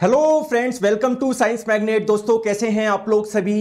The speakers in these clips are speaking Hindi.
hello friends welcome to science magnet दोस्तों कैसे हैं आप लोग सभी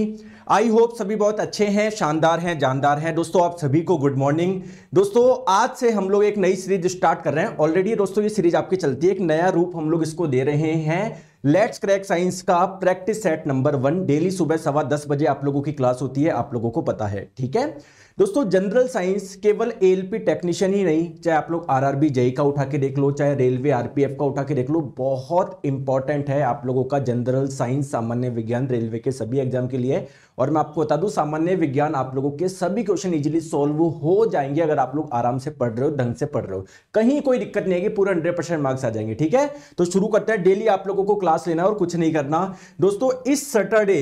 आई होप सभी बहुत अच्छे हैं शानदार हैं जानदार हैं दोस्तों आप सभी को गुड मॉर्निंग दोस्तों आज से हम लोग एक नई सीरीज स्टार्ट कर रहे हैं ऑलरेडी दोस्तों ये सीरीज आपकी चलती है एक नया रूप हम लोग इसको दे रहे हैं लेट्स क्रैक साइंस का practice set number one daily सुबह सवा दस बजे आप लोगों की क्लास होती है आप लोगों को पता है ठीक है दोस्तों जनरल साइंस केवल एलपी टेक्नीशियन ही नहीं चाहे आप लोग आरआरबी जेई e का उठा के देख लो चाहे रेलवे आरपीएफ का उठा के देख लो बहुत इंपॉर्टेंट है आप लोगों का जनरल साइंस सामान्य विज्ञान रेलवे के सभी एग्जाम के लिए और मैं आपको बता दूं सामान्य विज्ञान आप लोगों के सभी क्वेश्चन इजीली सॉल्व हो जाएंगे अगर आप लोग आराम से पढ़ रहे हो ढंग से पढ़ रहे हो कहीं कोई दिक्कत नहीं आएगी पूरा पूरे हंड्रेड परसेंट मार्क्स आ जाएंगे ठीक है तो शुरू करते हैं डेली आप लोगों को क्लास लेना और कुछ नहीं करना दोस्तों इस सैटरडे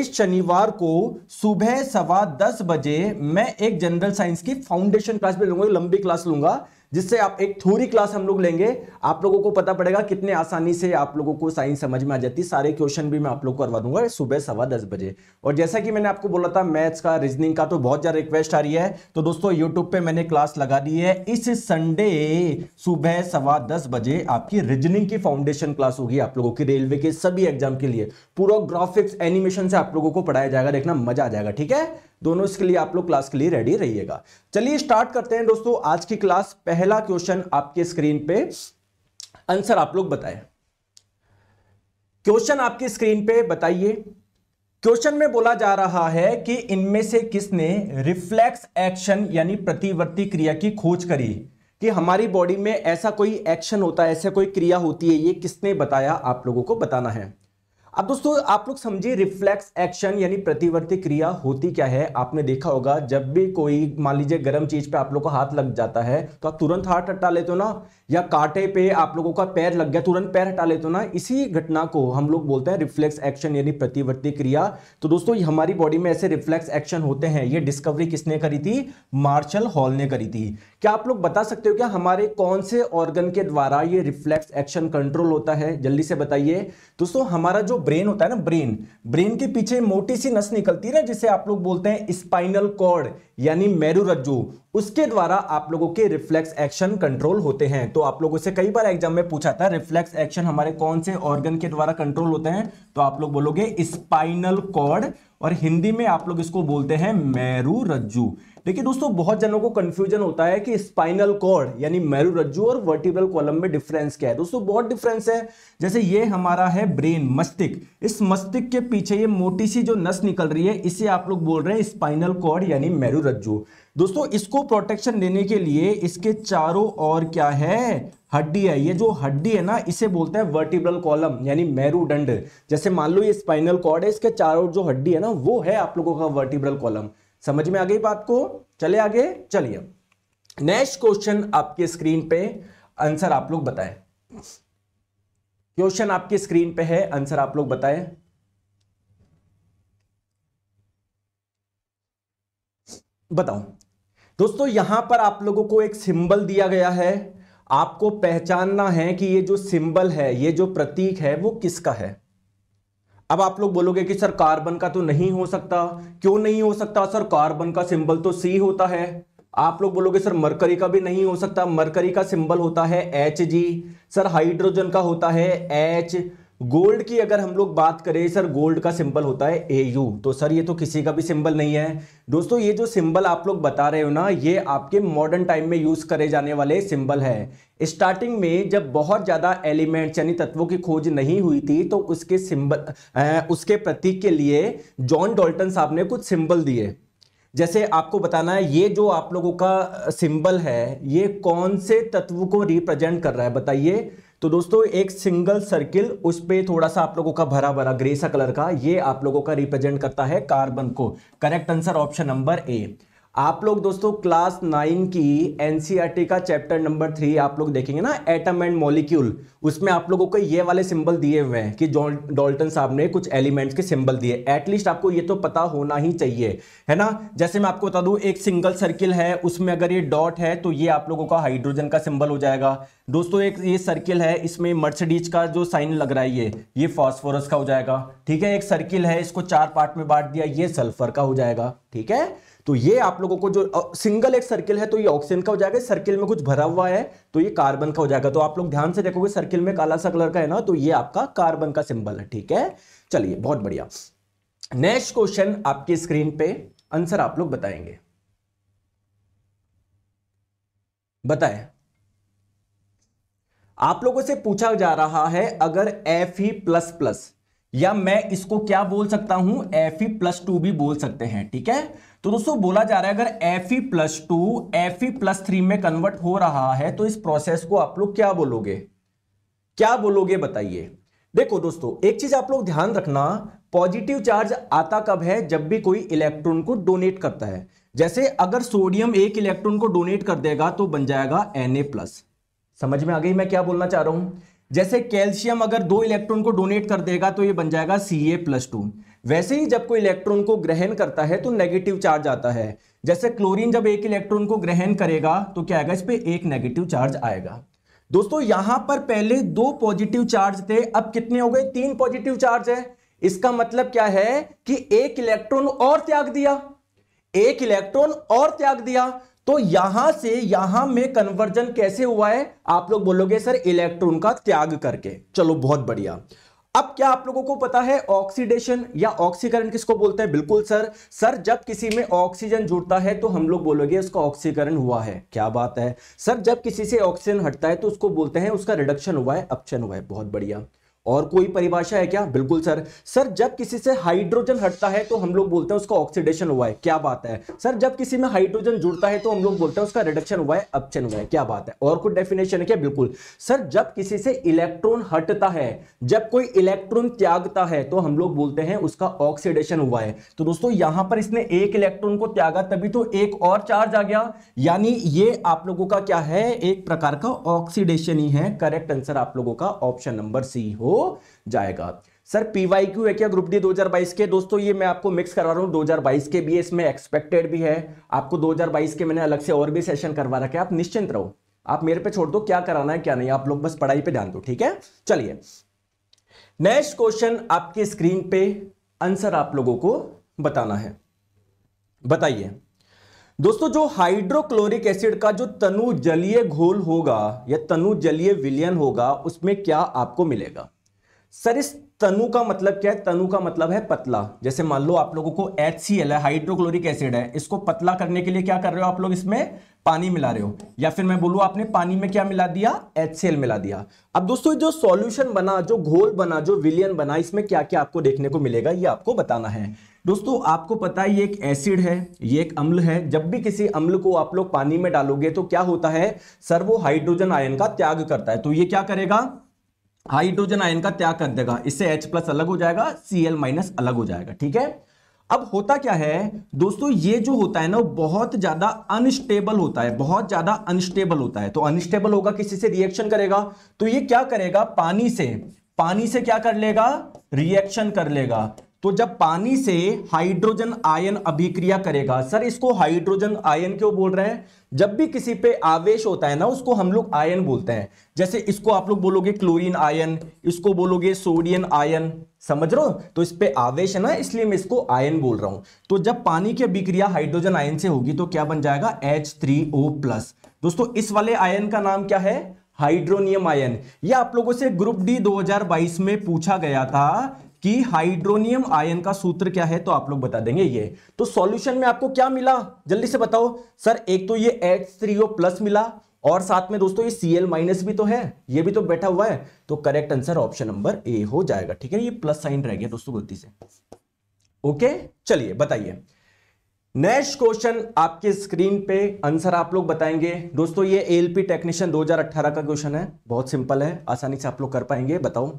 इस शनिवार को सुबह सवा दस बजे मैं मैं एक जनरल साइंस की फाउंडेशन क्लास भी लूंगा लंबी क्लास लूंगा जिससे आप एक थ्योरी क्लास हम लोग लेंगे आप लोगों को पता पड़ेगा कितने आसानी से आप लोगों को साइंस समझ में आ जाती सारे क्वेश्चन भी मैं आप लोग को करवा दूंगा सुबह सवा दस बजे और जैसा कि मैंने आपको बोला था मैथ्स का रीजनिंग का तो बहुत ज़्यादा रिक्वेस्ट आ रही है तो दोस्तों यूट्यूब पे मैंने क्लास लगा दी है इस संडे सुबह सवा दस बजे आपकी रीजनिंग की फाउंडेशन क्लास होगी आप लोगों की रेलवे के सभी एग्जाम के लिए पूरा ग्राफिक्स एनिमेशन से आप लोगों को पढ़ाया जाएगा देखना मजा आ जाएगा ठीक है दोनों इसके लिए आप लोग क्लास के लिए रेडी रहिएगा चलिए स्टार्ट करते हैं दोस्तों आज की क्लास पहला क्वेश्चन आपके स्क्रीन पे आंसर आप लोग बताएं क्वेश्चन आपकी स्क्रीन पे बताइए क्वेश्चन में बोला जा रहा है कि इनमें से किसने रिफ्लेक्स एक्शन यानी प्रतिवर्ती क्रिया की खोज करी कि हमारी बॉडी में ऐसा कोई एक्शन होता है ऐसा कोई क्रिया होती है ये किसने बताया आप लोगों को बताना है अब दोस्तों आप लोग समझिए रिफ्लेक्स एक्शन यानी प्रतिवर्ती क्रिया होती क्या है आपने देखा होगा जब भी कोई मान लीजिए गर्म चीज पे आप लोग का हाथ लग जाता है तो आप तुरंत हाथ हटा लेते हो ना या कांटे पे आप लोगों का पैर लग गया तुरंत पैर हटा लेते हो ना इसी घटना को हम लोग बोलते हैं रिफ्लेक्स एक्शन यानी प्रतिवर्ती क्रिया तो दोस्तों हमारी बॉडी में ऐसे रिफ्लेक्स एक्शन होते हैं ये डिस्कवरी किसने करी थी मार्शल हॉल ने करी थी क्या आप लोग बता सकते हो क्या हमारे कौन से ऑर्गन के द्वारा ये रिफ्लेक्स एक्शन कंट्रोल होता है जल्दी से बताइए दोस्तों हमारा जो ब्रेन होता है ना ब्रेन ब्रेन के पीछे मोटी सी नस निकलती है ना जिसे आप लोग बोलते हैं स्पाइनल कॉर्ड यानी मेरू रज्जू उसके द्वारा आप लोगों के रिफ्लेक्स एक्शन कंट्रोल होते हैं तो आप लोगों से कई बार एग्जाम में पूछा था रिफ्लेक्स एक्शन हमारे कौन से ऑर्गन के द्वारा कंट्रोल होते हैं तो आप लोग बोलोगे स्पाइनल कॉर्ड और हिंदी में आप लोग इसको बोलते हैं मेरू रज्जू देखिए दोस्तों बहुत जनों को कंफ्यूजन होता है कि स्पाइनल कॉर्ड यानी मेरू रज्जू और वर्टिब्रल कॉलम में डिफरेंस क्या है दोस्तों बहुत डिफरेंस है जैसे ये हमारा है ब्रेन मस्तिष्क इस मस्तिष्क के पीछे ये मोटी सी जो नस निकल रही है इसे आप लोग बोल रहे हैं स्पाइनल कॉर्ड यानी मेरू रज्जू दोस्तों इसको प्रोटेक्शन देने के लिए इसके चारों और क्या है हड्डी है ये जो हड्डी है ना इसे बोलते हैं वर्टिब्रल कॉलम यानी मेरुदंड जैसे मान लो ये स्पाइनल कॉर्ड है इसके चारों जो हड्डी है ना वो है आप लोगों का वर्टिब्रल कॉलम समझ में आ गई बात को चले आगे चलिए नेक्स्ट क्वेश्चन आपके स्क्रीन पे आंसर आप लोग बताएं क्वेश्चन आपके स्क्रीन पे है आंसर आप लोग बताएं बताओ दोस्तों यहां पर आप लोगों को एक सिंबल दिया गया है आपको पहचानना है कि ये जो सिंबल है ये जो प्रतीक है वो किसका है अब आप लोग बोलोगे कि सर कार्बन का तो नहीं हो सकता क्यों नहीं हो सकता सर कार्बन का सिंबल तो सी होता है आप लोग बोलोगे सर मरकरी का भी नहीं हो सकता मरकरी का सिंबल होता है एच जी सर हाइड्रोजन का होता है एच गोल्ड की अगर हम लोग बात करें सर गोल्ड का सिंबल होता है ए यू तो सर ये तो किसी का भी सिंबल नहीं है दोस्तों ये जो सिंबल आप लोग बता रहे हो ना ये आपके मॉडर्न टाइम में यूज़ करे जाने वाले सिंबल है स्टार्टिंग में जब बहुत ज़्यादा एलिमेंट्स यानी तत्वों की खोज नहीं हुई थी तो उसके सिंबल उसके प्रतीक के लिए जॉन डॉल्टन साहब ने कुछ सिंबल दिए जैसे आपको बताना है ये जो आप लोगों का सिंबल है ये कौन से तत्व को रिप्रेजेंट कर रहा है बताइए तो दोस्तों एक सिंगल सर्किल उस पर थोड़ा सा आप लोगों का भरा भरा ग्रे सा कलर का ये आप लोगों का रिप्रेजेंट करता है कार्बन को correct answer option number A आप लोग दोस्तों क्लास नाइन की एनसीईआरटी e का चैप्टर नंबर थ्री आप लोग देखेंगे ना एटम एंड मॉलिक्यूल उसमें आप लोगों को ये वाले सिंबल दिए हुए हैं कि डॉल्टन साहब ने कुछ एलिमेंट्स के सिंबल दिए एटलीस्ट आपको ये तो पता होना ही चाहिए है ना जैसे मैं आपको बता दूं एक सिंगल सर्किल है उसमें अगर ये डॉट है तो ये आप लोगों का हाइड्रोजन का सिंबल हो जाएगा दोस्तों एक ये सर्किल है इसमें मर्सडीज का जो साइन लग रहा है ये ये फॉस्फोरस का हो जाएगा ठीक है एक सर्किल है इसको चार पार्ट में बांट दिया ये सल्फर का हो जाएगा ठीक है तो ये आप लोगों को जो सिंगल एक सर्किल है तो ये ऑक्सीजन का हो जाएगा सर्किल में कुछ भरा हुआ है तो ये कार्बन का हो जाएगा तो आप लोग ध्यान से देखोगे सर्किल में काला सा कलर का है ना तो ये आपका कार्बन का सिंबल है ठीक है चलिए बहुत बढ़िया नेक्स्ट क्वेश्चन आपकी स्क्रीन पे आंसर आप लोग बताएंगे बताए आप लोगों से पूछा जा रहा है अगर एफ ई प्लस प्लस या मैं इसको क्या बोल सकता हूं एफ ई प्लस टू भी बोल सकते हैं ठीक है तो दोस्तों बोला जा रहा है अगर F E plus two F E plus three में कन्वर्ट हो रहा है तो इस प्रोसेस को आप लोग क्या बोलोगे क्या बोलोगे बताइए देखो दोस्तों एक चीज आप लोग ध्यान रखना पॉजिटिव चार्ज आता कब है जब भी कोई इलेक्ट्रॉन को डोनेट करता है जैसे अगर सोडियम एक इलेक्ट्रॉन को डोनेट कर देगा तो बन जाएगा एन प्लस समझ में आ गई मैं क्या बोलना चाह रहा हूं जैसे कैल्शियम अगर दो इलेक्ट्रॉन को डोनेट कर देगा तो ये बन जाएगा सी ए प्लस टू वैसे ही जब कोई इलेक्ट्रॉन को ग्रहण करता है तो नेगेटिव चार्ज आता है जैसे क्लोरीन जब एक इलेक्ट्रॉन को ग्रहण करेगा तो क्या आएगा इस पर एक नेगेटिव चार्ज आएगा दोस्तों यहां पर पहले दो पॉजिटिव चार्ज थे अब कितने हो गए तीन पॉजिटिव चार्ज है इसका मतलब क्या है कि एक इलेक्ट्रॉन और त्याग दिया एक इलेक्ट्रॉन और त्याग दिया तो यहां से यहां में कन्वर्जन कैसे हुआ है आप लोग बोलोगे सर इलेक्ट्रॉन का त्याग करके चलो बहुत बढ़िया अब क्या आप लोगों को पता है ऑक्सीडेशन या ऑक्सीकरण किसको बोलते हैं बिल्कुल सर सर जब किसी में ऑक्सीजन जुड़ता है तो हम लोग बोलोगे उसका ऑक्सीकरण हुआ है क्या बात है सर जब किसी से ऑक्सीजन हटता है तो उसको बोलते हैं उसका रिडक्शन हुआ है अपचन हुआ है बहुत बढ़िया और कोई परिभाषा है क्या बिल्कुल सर सर जब किसी से हाइड्रोजन हटता है तो हम लोग बोलते हैं उसका ऑक्सीडेशन हुआ है क्या बात है सर जब किसी में हाइड्रोजन जुड़ता है तो हम लोग बोलते हैं उसका रिडक्शन हुआ है अपचन हुआ है क्या बात है और कुछ डेफिनेशन है क्या बिल्कुल सर जब किसी से इलेक्ट्रॉन हटता है जब कोई इलेक्ट्रॉन त्यागता है तो हम लोग बोलते हैं उसका ऑक्सीडेशन हुआ है तो दोस्तों यहां पर इसने एक इलेक्ट्रॉन को त्यागा तभी तो एक और चार्ज आ गया यानी ये आप लोगों का क्या है एक प्रकार का ऑक्सीडेशन ही है करेक्ट आंसर आप लोगों का ऑप्शन नंबर सी हो हो जाएगा सर पीवाई क्यू है क्या ग्रुप डी 2022 के दोस्तों ये मैं आपको मिक्स करवा रहा हूँ 2022 के भी है इसमें एक्सपेक्टेड भी है आपको 2022 के मैंने अलग से और भी सेशन करवा रखे आप निश्चिंत रहो आप मेरे पे छोड़ दो क्या कराना है क्या नहीं आप लोग बस पढ़ाई पे ध्यान दो ठीक है चलिए नेक्स्ट क्वेश्चन आपके स्क्रीन पे आंसर आप लोगों को बताना है बताइए दोस्तों जो हाइड्रोक्लोरिक एसिड का जो तनु जलीय घोल होगा या तनु जलीय विलियन होगा उसमें क्या आपको मिलेगा सर इस तनु का मतलब क्या है तनु का मतलब है पतला जैसे मान लो आप लोगों को एच सी एल है हाइड्रोक्लोरिक एसिड है इसको पतला करने के लिए क्या कर रहे हो आप लोग इसमें पानी मिला रहे हो या फिर मैं बोलूं आपने पानी में क्या मिला दिया एच सी एल मिला दिया अब दोस्तों जो सॉल्यूशन बना जो घोल बना जो विलियन बना इसमें क्या क्या आपको देखने को मिलेगा ये आपको बताना है दोस्तों आपको पता है ये एक एसिड है ये एक अम्ल है जब भी किसी अम्ल को आप लोग पानी में डालोगे तो क्या होता है सर वो हाइड्रोजन आयन का त्याग करता है तो ये क्या करेगा हाइड्रोजन आयन का त्याग कर देगा इससे H प्लस अलग हो जाएगा Cl माइनस अलग हो जाएगा ठीक है अब होता क्या है दोस्तों ये जो होता है ना बहुत ज्यादा अनस्टेबल होता है बहुत ज्यादा अनस्टेबल होता है तो अनस्टेबल होगा किसी से रिएक्शन करेगा तो ये क्या करेगा पानी से पानी से क्या कर लेगा रिएक्शन कर लेगा तो जब पानी से हाइड्रोजन आयन अभिक्रिया करेगा सर इसको हाइड्रोजन आयन क्यों बोल रहे हैं जब भी किसी पे आवेश होता है ना उसको हम लोग आयन बोलते हैं जैसे इसको आप लोग बोलोगे क्लोरीन आयन इसको बोलोगे सोडियम आयन समझ रहे हो तो इस पे आवेश है ना इसलिए मैं इसको आयन बोल रहा हूं तो जब पानी की अभिक्रिया हाइड्रोजन आयन से होगी तो क्या बन जाएगा एच थ्री ओ प्लस दोस्तों इस वाले आयन का नाम क्या है हाइड्रोनियम आयन ये आप लोगों से ग्रुप डी 2022 में पूछा गया था कि हाइड्रोनियम आयन का सूत्र क्या है तो आप लोग बता देंगे ये तो सॉल्यूशन में आपको क्या मिला जल्दी से बताओ सर एक तो ये एच प्लस मिला और साथ में दोस्तों ये सी माइनस भी तो है ये भी तो बैठा हुआ है तो correct answer option number A हो जाएगा ठीक है ये प्लस साइन रह गया दोस्तों गलती से ओके चलिए बताइए नेक्स्ट क्वेश्चन आपके स्क्रीन पे आंसर आप लोग बताएंगे दोस्तों ये एलपी टेक्नीशियन 2018 का क्वेश्चन है बहुत सिंपल है आसानी से आप लोग कर पाएंगे बताओ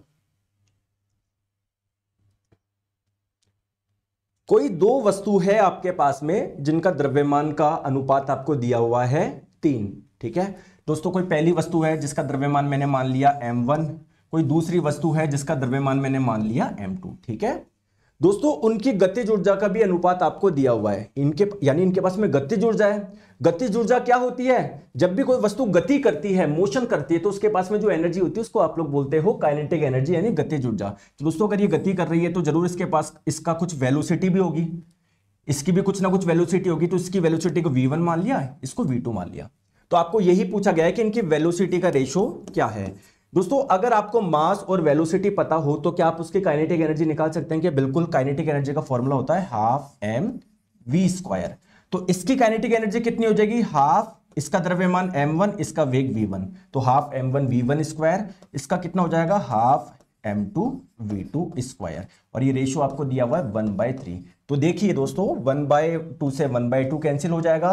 कोई दो वस्तु है आपके पास में जिनका द्रव्यमान का अनुपात आपको दिया हुआ है तीन ठीक है दोस्तों कोई पहली वस्तु है जिसका द्रव्यमान मैंने मान लिया m1 कोई दूसरी वस्तु है जिसका द्रव्यमान मैंने मान लिया m2 ठीक है दोस्तों उनकी गतिज ऊर्जा का भी अनुपात आपको दिया हुआ है इनके यानी इनके पास में गतिज ऊर्जा है गतिज ऊर्जा क्या होती है जब भी कोई वस्तु गति करती है मोशन करती है तो उसके पास में जो एनर्जी होती है उसको आप लोग बोलते हो काइनेटिक एनर्जी यानी गतिज ऊर्जा तो दोस्तों अगर ये गति कर रही है तो जरूर इसके पास इसका कुछ वेलोसिटी भी होगी इसकी भी कुछ ना कुछ वेलोसिटी होगी तो इसकी वेलोसिटी को वी मान लिया इसको वी मान लिया तो आपको यही पूछा गया है कि इनकी वेलोसिटी का रेशो क्या है दोस्तों अगर आपको मास और वेलोसिटी पता हो तो क्या आप उसकी काइनेटिक एनर्जी निकाल सकते हैं कि बिल्कुल काइनेटिक एनर्जी का फॉर्मूला होता है हाफ एम वी स्क्वायर तो इसकी काइनेटिक एनर्जी कितनी हो जाएगी हाफ इसका द्रव्यमान m1 इसका वेग v1 तो half M one V one square इसका कितना हो जाएगा half M two V two square और ये रेशियो आपको दिया हुआ है वन बाय थ्री तो देखिए दोस्तों वन बाय टू से वन बाय टू कैंसिल हो जाएगा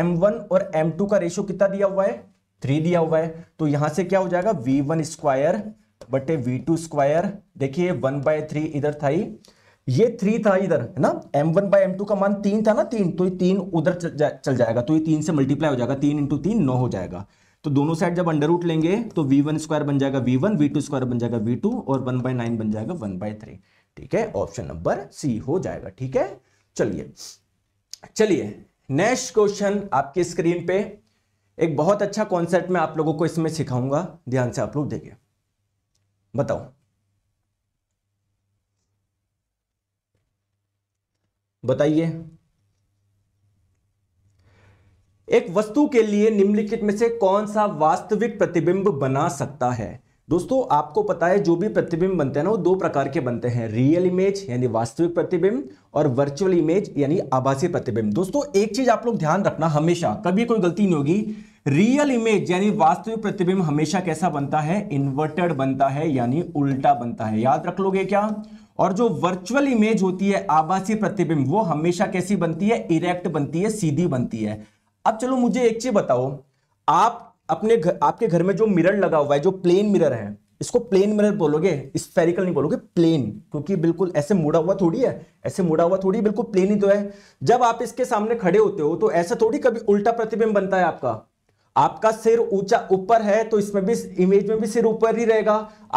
एम वन और एम टू का रेशियो कितना दिया हुआ है थ्री दिया हुआ है तो यहां से क्या हो जाएगा वी वन स्क्वायर बटे वी टू स्क्वायर देखिए वन बाय थ्री इधर था ही ये थ्री था इधर है ना M one by M two का मान तीन था ना तीन तो ये तीन उधर चल, जा, चल जाएगा तो ये तीन से मल्टीप्लाई हो जाएगा तीन इंटू तीन नौ हो जाएगा तो दोनों साइड जब अंडर रूट लेंगे तो वी वन स्क्वायर बन जाएगा V one V two square बन जाएगा वी टू और वन बाय नाइन बन जाएगा वन बाय थ्री ठीक है ऑप्शन नंबर सी हो जाएगा ठीक है चलिए चलिए नेक्स्ट क्वेश्चन आपके स्क्रीन पे एक बहुत अच्छा कॉन्सेप्ट मैं आप लोगों को इसमें सिखाऊंगा ध्यान से आप लोग देखिए बताओ बताइए एक वस्तु के लिए निम्नलिखित में से कौन सा वास्तविक प्रतिबिंब बना सकता है दोस्तों आपको पता है जो भी प्रतिबिंब बनते हैं ना वो दो प्रकार के बनते हैं रियल इमेज यानी वास्तविक प्रतिबिंब और वर्चुअल इमेज यानी आभासी प्रतिबिंब दोस्तों एक चीज आप लोग ध्यान रखना हमेशा कभी कोई गलती नहीं होगी रियल इमेज यानी वास्तविक प्रतिबिंब हमेशा कैसा बनता है इन्वर्टेड बनता है यानी उल्टा बनता है याद रख लोगे क्या और जो वर्चुअल इमेज होती है आभासी प्रतिबिंब वो हमेशा कैसी बनती है इरेक्ट बनती है सीधी बनती है अब चलो मुझे एक चीज बताओ आप अपने घर आपके घर में जो मिरर लगा हुआ है जो प्लेन मिरर है इसको प्लेन मिरर बोलोगे स्पेरिकल नहीं बोलोगे प्लेन क्योंकि बिल्कुल ऐसे मुड़ा हुआ थोड़ी है ऐसे मुड़ा हुआ थोड़ी बिल्कुल प्लेन ही तो है जब आप इसके सामने खड़े होते हो तो ऐसा थोड़ी कभी उल्टा प्रतिबिंब बनता है आपका आपका सिर ऊंचा ऊपर है तो इसमें भी इमेज में भी सिर ऊपर ही रहेगा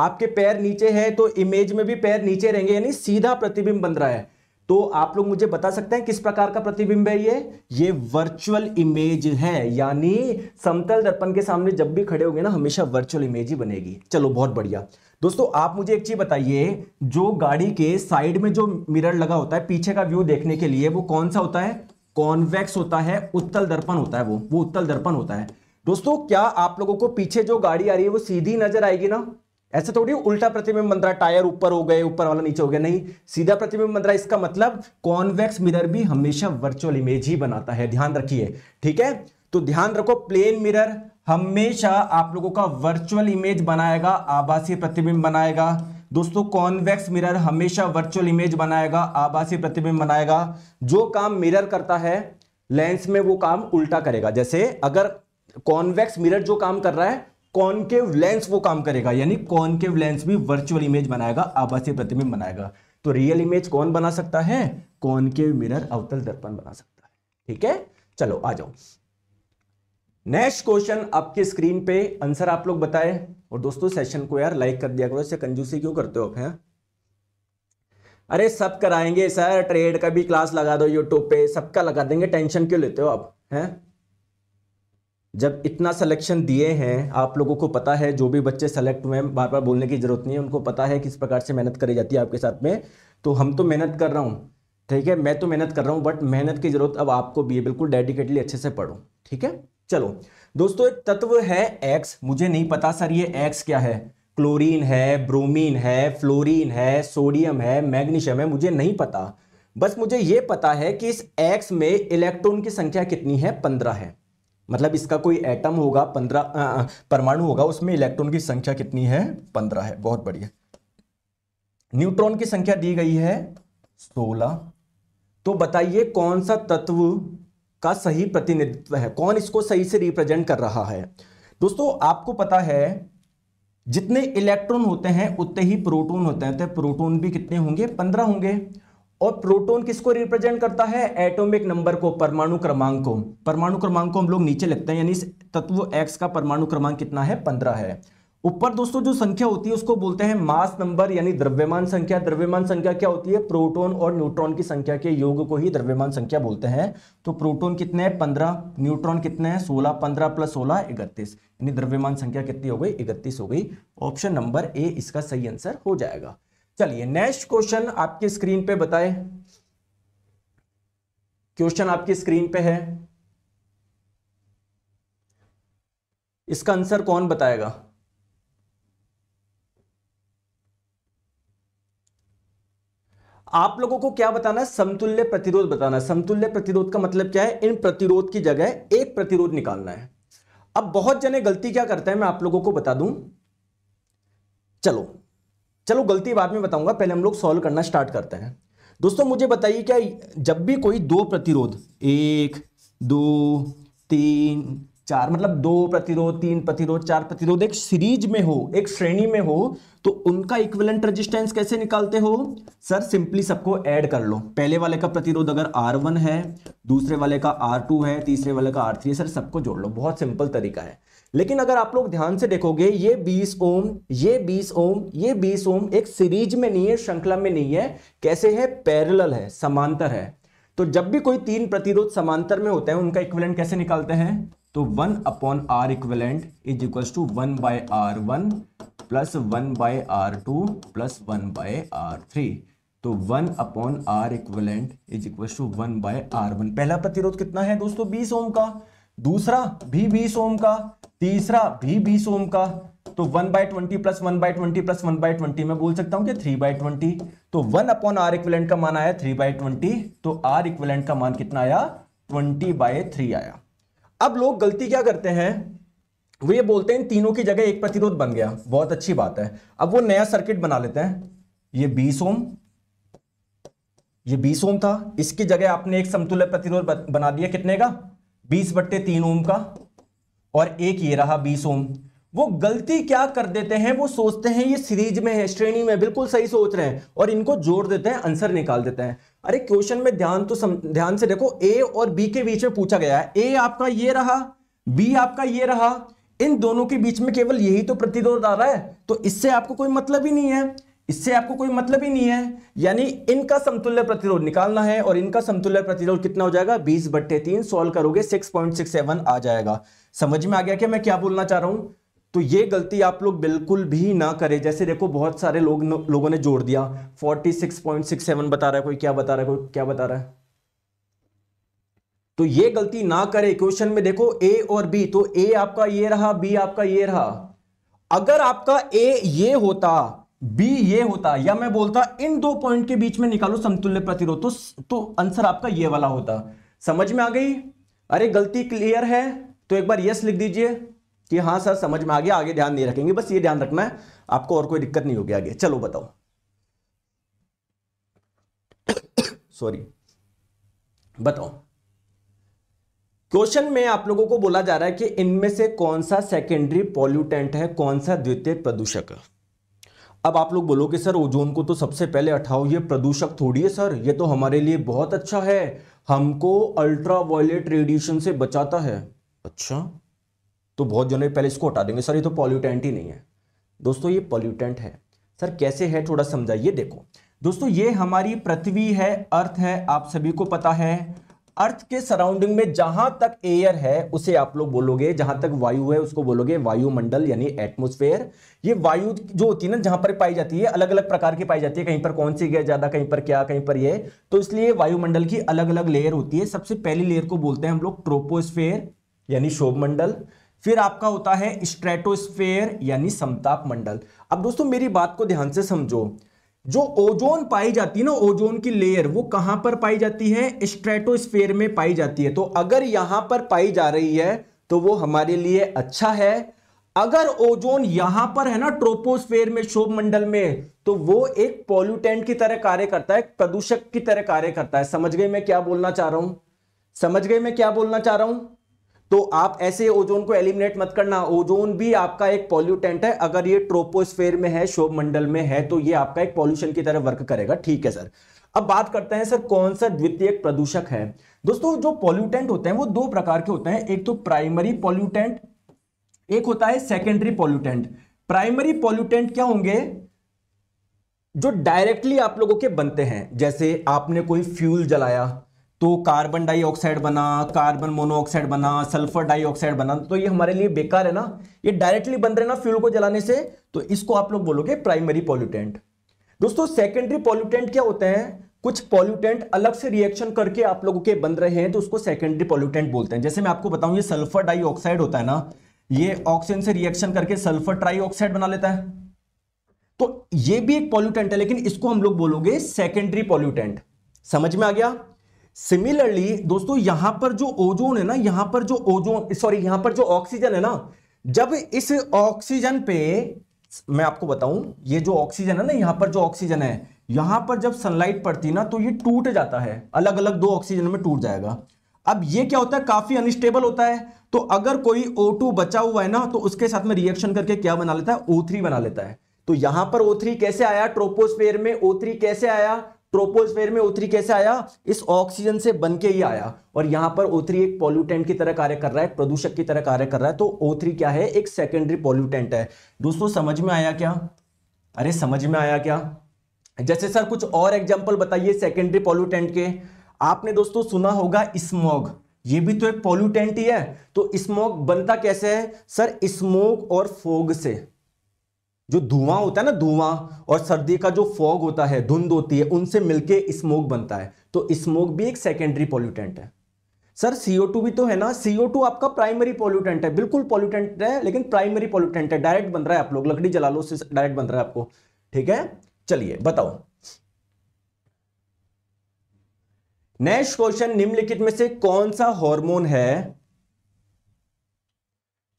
आपके पैर नीचे है तो इमेज में भी पैर नीचे रहेंगे यानी सीधा प्रतिबिंब बन रहा है तो आप लोग मुझे बता सकते हैं किस प्रकार का प्रतिबिंब है ये ये वर्चुअल इमेज है यानी समतल दर्पण के सामने जब भी खड़े होंगे ना हमेशा वर्चुअल इमेज ही बनेगी चलो बहुत बढ़िया दोस्तों आप मुझे एक चीज बताइए जो गाड़ी के साइड में जो मिरर लगा होता है पीछे का व्यू देखने के लिए वो कौन सा होता है कॉन्वेक्स होता है उत्तल दर्पण होता है वो वो उत्तल दर्पण होता है दोस्तों क्या आप लोगों को पीछे जो गाड़ी आ रही है वो सीधी नजर आएगी ना ऐसा थोड़ी तो उल्टा प्रतिबिंब बन रहा टायर ऊपर हो गए ऊपर वाला नीचे हो गया नहीं सीधा प्रतिबिंब बन रहा इसका मतलब कॉन्वेक्स मिरर भी हमेशा वर्चुअल इमेज ही बनाता है ध्यान रखिए ठीक है तो ध्यान रखो प्लेन मिरर हमेशा आप लोगों का वर्चुअल इमेज बनाएगा आभासीय प्रतिबिंब बनाएगा दोस्तों कॉन्वेक्स मिरर हमेशा वर्चुअल इमेज बनाएगा आभासीय प्रतिबिंब बनाएगा जो काम मिरर करता है लेंस में वो काम उल्टा करेगा जैसे अगर कॉन्वेक्स मिरर जो काम कर रहा है कॉनकेव लेंस वो काम करेगा यानी कॉनकेव लेंस भी वर्चुअल इमेज बनाएगा आभासीय प्रतिबिंब बनाएगा तो रियल इमेज कौन बना सकता है कॉनकेव मिरर अवतल दर्पण बना सकता है ठीक है चलो आ जाओ नेक्स्ट क्वेश्चन आपके स्क्रीन पे आंसर आप लोग बताए और दोस्तों सेशन को यार लाइक कर दिया करो इससे कंजूसी क्यों करते हो आप अरे सब कराएंगे सर ट्रेड का भी क्लास लगा दो यूट्यूब पे सबका लगा देंगे टेंशन क्यों लेते हो आप हैं जब इतना सिलेक्शन दिए हैं आप लोगों को पता है जो भी बच्चे सेलेक्ट हुए हैं बार बार बोलने की ज़रूरत नहीं है उनको पता है किस प्रकार से मेहनत करी जाती है आपके साथ में तो हम तो मेहनत कर रहा हूँ ठीक है मैं तो मेहनत कर रहा हूँ बट मेहनत की ज़रूरत अब आपको भी है बिल्कुल डेडिकेटली अच्छे से पढ़ो ठीक है चलो दोस्तों एक तत्व है एक्स मुझे नहीं पता सर ये एक्स क्या है क्लोरीन है ब्रोमीन है फ्लोरीन है सोडियम है मैग्नीशियम है मुझे नहीं पता बस मुझे ये पता है कि इस एक्स में इलेक्ट्रॉन की संख्या कितनी है पंद्रह है मतलब इसका कोई एटम होगा पंद्रह परमाणु होगा उसमें इलेक्ट्रॉन की संख्या कितनी है पंद्रह है बहुत बढ़िया न्यूट्रॉन की संख्या दी गई है सोलह तो बताइए कौन सा तत्व का सही प्रतिनिधित्व है कौन इसको सही से रिप्रेजेंट कर रहा है दोस्तों आपको पता है जितने इलेक्ट्रॉन होते हैं उतने ही प्रोटोन होते हैं तो प्रोटोन भी कितने होंगे पंद्रह होंगे और प्रोटोन किसको रिप्रेजेंट करता है एटॉमिक नंबर को परमाणु क्रमांक को परमाणु क्रमांक को हम लोग नीचे लिखते हैं यानी तत्व एक्स का परमाणु क्रमांक कितना है पंद्रह है ऊपर दोस्तों जो संख्या होती है उसको बोलते हैं मास नंबर यानी द्रव्यमान संख्या द्रव्यमान संख्या क्या होती है प्रोटोन और न्यूट्रॉन की संख्या के योग को ही द्रव्यमान संख्या बोलते हैं तो प्रोटोन कितने हैं पंद्रह न्यूट्रॉन कितने हैं सोलह पंद्रह प्लस सोलह इकतीस यानी द्रव्यमान संख्या कितनी हो गई इकतीस हो गई ऑप्शन नंबर ए इसका सही आंसर हो जाएगा चलिए नेक्स्ट क्वेश्चन आपकी स्क्रीन पे बताए क्वेश्चन आपकी स्क्रीन पे है इसका आंसर कौन बताएगा आप लोगों को क्या बताना है समतुल्य प्रतिरोध बताना है समतुल्य प्रतिरोध का मतलब क्या है इन प्रतिरोध की जगह एक प्रतिरोध निकालना है अब बहुत जने गलती क्या करते हैं मैं आप लोगों को बता दूं चलो चलो गलती बाद में बताऊंगा पहले हम लोग सॉल्व करना स्टार्ट करते हैं दोस्तों मुझे बताइए क्या जब भी कोई दो प्रतिरोध एक दो तीन चार मतलब दो प्रतिरोध तीन प्रतिरोध चार प्रतिरोध एक सीरीज में हो एक श्रेणी में हो तो उनका इक्विवेलेंट रेजिस्टेंस कैसे निकालते हो सर सिंपली सबको ऐड कर लो पहले वाले का प्रतिरोध अगर R1 है दूसरे वाले का R2 है तीसरे वाले का R3 है सर सबको जोड़ लो बहुत सिंपल तरीका है लेकिन अगर आप लोग ध्यान से देखोगे ये 20 ओम ये 20 ओम ये 20 ओम एक सीरीज में नहीं है श्रृंखला में नहीं है कैसे है पैरेलल है समांतर है तो जब भी कोई तीन प्रतिरोध समांतर में होते हैं उनका इक्विवेलेंट कैसे निकालते हैं तो one upon R equivalent is equal to one by R one plus one by R two plus one by R three तो one upon R equivalent is equal to one by R one पहला प्रतिरोध कितना है दोस्तों बीस ओम का दूसरा भी बीस ओम का तीसरा भी बीस ओम का तो one by twenty plus one by twenty plus one by twenty में बोल सकता हूं कि थ्री बाय ट्वेंटी तो वन अपॉन आर इक्विलेंट का मान आया थ्री बाय ट्वेंटी तो आर इक्विलेंट का मान कितना आया ट्वेंटी बाय थ्री आया अब लोग गलती क्या करते हैं वो ये बोलते हैं तीनों की जगह एक प्रतिरोध बन गया बहुत अच्छी बात है अब वो नया सर्किट बना लेते हैं ये बीस ओम ये बीस ओम था इसकी जगह आपने एक समतुल्य प्रतिरोध बना दिया कितने का बीस बट्टे तीन ओम का और एक ये रहा बीस ओम वो गलती क्या कर देते हैं वो सोचते हैं ये सीरीज में है श्रेणी में बिल्कुल सही सोच रहे हैं और इनको जोड़ देते हैं आंसर निकाल देते हैं अरे क्वेश्चन में ध्यान तो सम, ध्यान से देखो ए और बी के बीच में पूछा गया है ए आपका ये रहा बी आपका ये रहा इन दोनों के बीच में केवल यही तो प्रतिरोध आ रहा है तो इससे आपको कोई मतलब ही नहीं है इससे आपको कोई मतलब ही नहीं है यानी इनका समतुल्य प्रतिरोध निकालना है और इनका समतुल्य प्रतिरोध कितना हो जाएगा बीस बट्टे तीन सोल्व करोगे सिक्स पॉइंट सिक्स सेवन आ जाएगा समझ में आ गया कि मैं क्या बोलना चाह रहा हूं तो ये गलती आप लोग बिल्कुल भी ना करें जैसे देखो बहुत सारे लोग लोगों ने जोड़ दिया 46.67 बता रहा है कोई क्या बता रहा है कोई क्या बता रहा है तो ये गलती ना करे क्वेश्चन में देखो ए और बी तो ए आपका ये रहा बी आपका ये रहा अगर आपका ए ये होता बी ये होता या मैं बोलता इन दो पॉइंट के बीच में निकालो समतुल्य प्रतिरोध तो, तो आंसर आपका ये वाला होता समझ में आ गई अरे गलती क्लियर है तो एक बार यस लिख दीजिए कि हाँ सर समझ में आ गया आगे ध्यान नहीं रखेंगे बस ये ध्यान रखना है आपको और कोई दिक्कत नहीं होगी आगे चलो बताओ सॉरी बताओ क्वेश्चन में आप लोगों को बोला जा रहा है कि इनमें से कौन सा सेकेंडरी पॉल्यूटेंट है कौन सा द्वितीय प्रदूषक अब आप लोग बोलोगे सर ओजोन को तो सबसे पहले हटाओ ये प्रदूषक थोड़ी है सर ये तो हमारे लिए बहुत अच्छा है हमको अल्ट्रा वायलेट रेडिएशन से बचाता है अच्छा तो बहुत जनों पहले इसको हटा देंगे सर ये तो पॉल्यूटेंट ही नहीं है दोस्तों ये पॉल्यूटेंट है सर कैसे है थोड़ा समझाइए देखो दोस्तों ये हमारी पृथ्वी है अर्थ है आप सभी को पता है अर्थ के सराउंडिंग में जहां तक एयर है उसे आप लोग बोलोगे जहां तक वायु है उसको बोलोगे वायुमंडल यानी एटमोस्फेयर ये वायु जो होती है ना जहां पर पाई जाती है अलग अलग प्रकार की पाई जाती है कहीं पर कौन सी गैस ज्यादा कहीं पर क्या कहीं पर ये तो इसलिए वायुमंडल की अलग अलग लेयर होती है सबसे पहली लेयर को बोलते हैं हम लोग ट्रोपोस्फेयर यानी शोभ मंडल फिर आपका होता है स्ट्रेटोस्फेयर यानी समताप मंडल अब दोस्तों मेरी बात को ध्यान से समझो जो ओजोन पाई जाती है ना ओजोन की लेयर वो कहां पर पाई जाती है स्ट्रेटोस्फेयर में पाई जाती है तो अगर यहां पर पाई जा रही है तो वो हमारे लिए अच्छा है अगर ओजोन यहां पर है ना ट्रोपोस्फेयर में शोभ मंडल में तो वो एक पॉल्यूटेंट की तरह कार्य करता है प्रदूषक की तरह कार्य करता है समझ गए मैं क्या बोलना चाह रहा हूं समझ गए मैं क्या बोलना चाह रहा हूं तो आप ऐसे ओजोन को एलिमिनेट मत करना ओजोन भी आपका एक पॉल्यूटेंट है अगर ये ट्रोपोस्फेयर में है शोभ मंडल में है तो ये आपका एक पॉल्यूशन की तरह वर्क करेगा ठीक है सर अब बात करते हैं सर कौन सा द्वितीय प्रदूषक है दोस्तों जो पॉल्यूटेंट होते हैं वो दो प्रकार के होते हैं एक तो प्राइमरी पॉल्यूटेंट एक होता है सेकेंडरी पॉल्यूटेंट प्राइमरी पॉल्यूटेंट क्या होंगे जो डायरेक्टली आप लोगों के बनते हैं जैसे आपने कोई फ्यूल जलाया तो कार्बन डाइऑक्साइड बना कार्बन मोनोऑक्साइड बना सल्फर डाइऑक्साइड बना तो ये हमारे लिए बेकार है ना ये डायरेक्टली बन रहे ना फ्यूल को जलाने से तो इसको आप लोग बोलोगे प्राइमरी पॉल्यूटेंट दोस्तों सेकेंडरी पॉल्यूटेंट क्या होते हैं कुछ पॉल्यूटेंट अलग से रिएक्शन करके आप लोगों के बन रहे हैं तो उसको सेकेंडरी पॉल्यूटेंट बोलते हैं जैसे मैं आपको बताऊं ये सल्फर डाइऑक्साइड होता है ना ये ऑक्सीजन से रिएक्शन करके सल्फर ट्राइऑक्साइड बना लेता है तो ये भी एक पॉल्यूटेंट है लेकिन इसको हम लोग बोलोगे सेकेंडरी पॉल्यूटेंट समझ में आ गया सिमिलरली दोस्तों यहां पर जो ओजोन है ना यहां पर जो ओजोन सॉरी यहां पर जो ऑक्सीजन है ना जब इस ऑक्सीजन पे मैं आपको बताऊं ये जो ऑक्सीजन है ना यहां पर जो ऑक्सीजन है यहां पर जब सनलाइट पड़ती ना तो ये टूट जाता है अलग अलग दो ऑक्सीजन में टूट जाएगा अब ये क्या होता है काफी अनस्टेबल होता है तो अगर कोई O2 बचा हुआ है ना तो उसके साथ में रिएक्शन करके क्या बना लेता है O3 बना लेता है तो यहां पर O3 कैसे आया ट्रोपोस्फेयर में O3 कैसे आया ट्रोपोस्फेयर में ओ3 कैसे आया इस ऑक्सीजन से बन के ही आया और यहां पर ओ3 एक पॉल्यूटेंट की तरह कार्य कर रहा है प्रदूषक की तरह कार्य कर रहा है तो ओ3 क्या है एक सेकेंडरी पॉल्यूटेंट है दोस्तों समझ में आया क्या अरे समझ में आया क्या जैसे सर कुछ और एग्जाम्पल बताइए सेकेंडरी पॉल्यूटेंट के आपने दोस्तों सुना होगा स्मोग ये भी तो एक पॉल्यूटेंट ही है तो स्मोक बनता कैसे है सर स्मोक और फोग से जो धुआं होता है ना धुआं और सर्दी का जो फॉग होता है धुंध होती है उनसे मिलके स्मोक बनता है तो स्मोक भी एक सेकेंडरी पॉल्यूटेंट है सर CO2 भी तो है ना CO2 आपका प्राइमरी पॉल्यूटेंट है बिल्कुल पॉल्यूटेंट है लेकिन प्राइमरी पॉल्यूटेंट है डायरेक्ट बन रहा है आप लोग लकड़ी जला लो उससे डायरेक्ट बन रहा है आपको ठीक है चलिए बताओ नेक्स्ट क्वेश्चन निम्नलिखित में से कौन सा हॉर्मोन है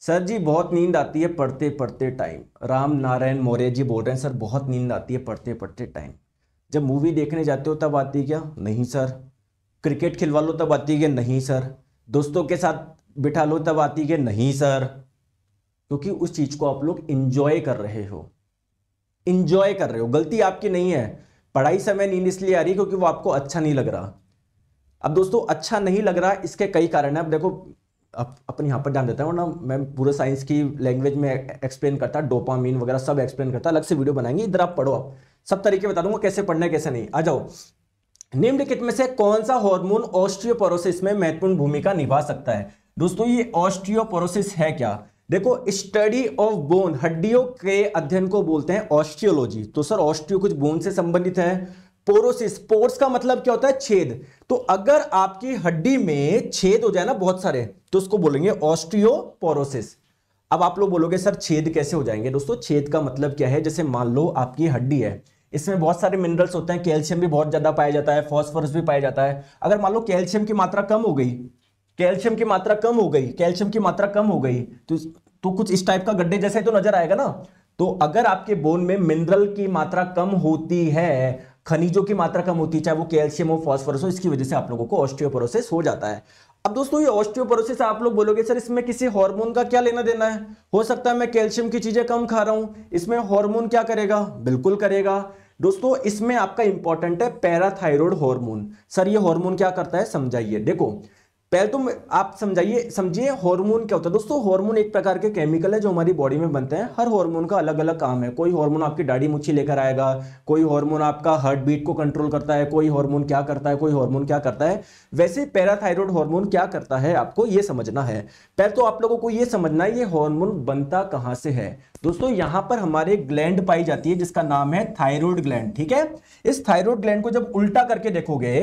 सर जी बहुत नींद आती है पढ़ते पढ़ते टाइम राम नारायण मौर्य जी बोल रहे हैं सर बहुत नींद आती है पढ़ते पढ़ते टाइम जब मूवी देखने जाते हो तब आती है क्या नहीं सर क्रिकेट खिलवा लो तब आती है क्या नहीं सर दोस्तों के साथ बिठा लो तब आती है क्या नहीं सर क्योंकि तो उस चीज़ को आप लोग इन्जॉय कर रहे हो इन्जॉय कर रहे हो गलती आपकी नहीं है पढ़ाई समय नींद इसलिए आ रही है क्योंकि वो आपको अच्छा नहीं लग रहा अब दोस्तों अच्छा नहीं लग रहा इसके कई कारण है अब देखो अप, अपने यहाँ पर ध्यान देता हूँ ना मैं पूरे साइंस की लैंग्वेज में एक्सप्लेन करता डोपामीन वगैरह सब एक्सप्लेन करता अलग से वीडियो बनाएंगे इधर आप पढ़ो आप सब तरीके बता दूंगा कैसे पढ़ना है कैसे नहीं आ जाओ निम्नलिखित में से कौन सा हार्मोन ऑस्ट्रियोपोरोसिस में महत्वपूर्ण भूमिका निभा सकता है दोस्तों ये ऑस्ट्रियोपोरोसिस है क्या देखो स्टडी ऑफ बोन हड्डियों के अध्ययन को बोलते हैं ऑस्ट्रियोलॉजी तो सर ऑस्ट्रियो कुछ बोन से संबंधित है पोरोसिस पोर्स का मतलब क्या होता है छेद तो अगर आपकी हड्डी में छेद हो जाए ना बहुत सारे तो उसको बोलेंगे ऑस्ट्रियोपोरोसिस अब आप लोग बोलोगे सर छेद कैसे हो जाएंगे दोस्तों छेद का मतलब क्या है जैसे मान लो आपकी हड्डी है इसमें बहुत सारे मिनरल्स होते हैं कैल्शियम भी बहुत ज्यादा पाया जाता है फॉस्फोरस भी पाया जाता है अगर मान लो कैल्शियम की मात्रा कम हो गई कैल्शियम की मात्रा कम हो गई कैल्शियम की मात्रा कम हो गई तो तो कुछ इस टाइप का गड्ढे जैसे तो नजर आएगा ना तो अगर आपके बोन में मिनरल की मात्रा कम होती है खनिजों की मात्रा कम होती है चाहे वो कैल्शियम हो फॉस्फोरस हो इसकी वजह से आप लोगों को ऑस्टियोपोरोसिस हो जाता है अब दोस्तों ये ऑस्टियोपोरोसिस आप लोग बोलोगे सर इसमें किसी हार्मोन का क्या लेना देना है हो सकता है मैं कैल्शियम की चीजें कम खा रहा हूं इसमें हार्मोन क्या करेगा बिल्कुल करेगा दोस्तों इसमें आपका इंपॉर्टेंट है पैराथायरॉयड हार्मोन सर ये हार्मोन क्या करता है समझाइए देखो पहले तो आप समझाइए समझिए हार्मोन क्या होता है दोस्तों हार्मोन एक प्रकार के केमिकल है जो हमारी बॉडी में बनते हैं हर हार्मोन का अलग अलग काम है कोई हार्मोन आपकी दाढ़ी मुच्छी लेकर आएगा कोई हार्मोन आपका हार्ट बीट को कंट्रोल करता है कोई हार्मोन क्या करता है कोई हार्मोन क्या करता है वैसे पैराथायरॉयड हार्मोन क्या करता है आपको ये समझना है पहले तो आप लोगों को ये समझना है ये हार्मोन बनता कहाँ से है दोस्तों यहाँ पर हमारे ग्लैंड पाई जाती है जिसका नाम है थायरॉयड ग्लैंड ठीक है इस थायरॉयड ग्लैंड को जब उल्टा करके देखोगे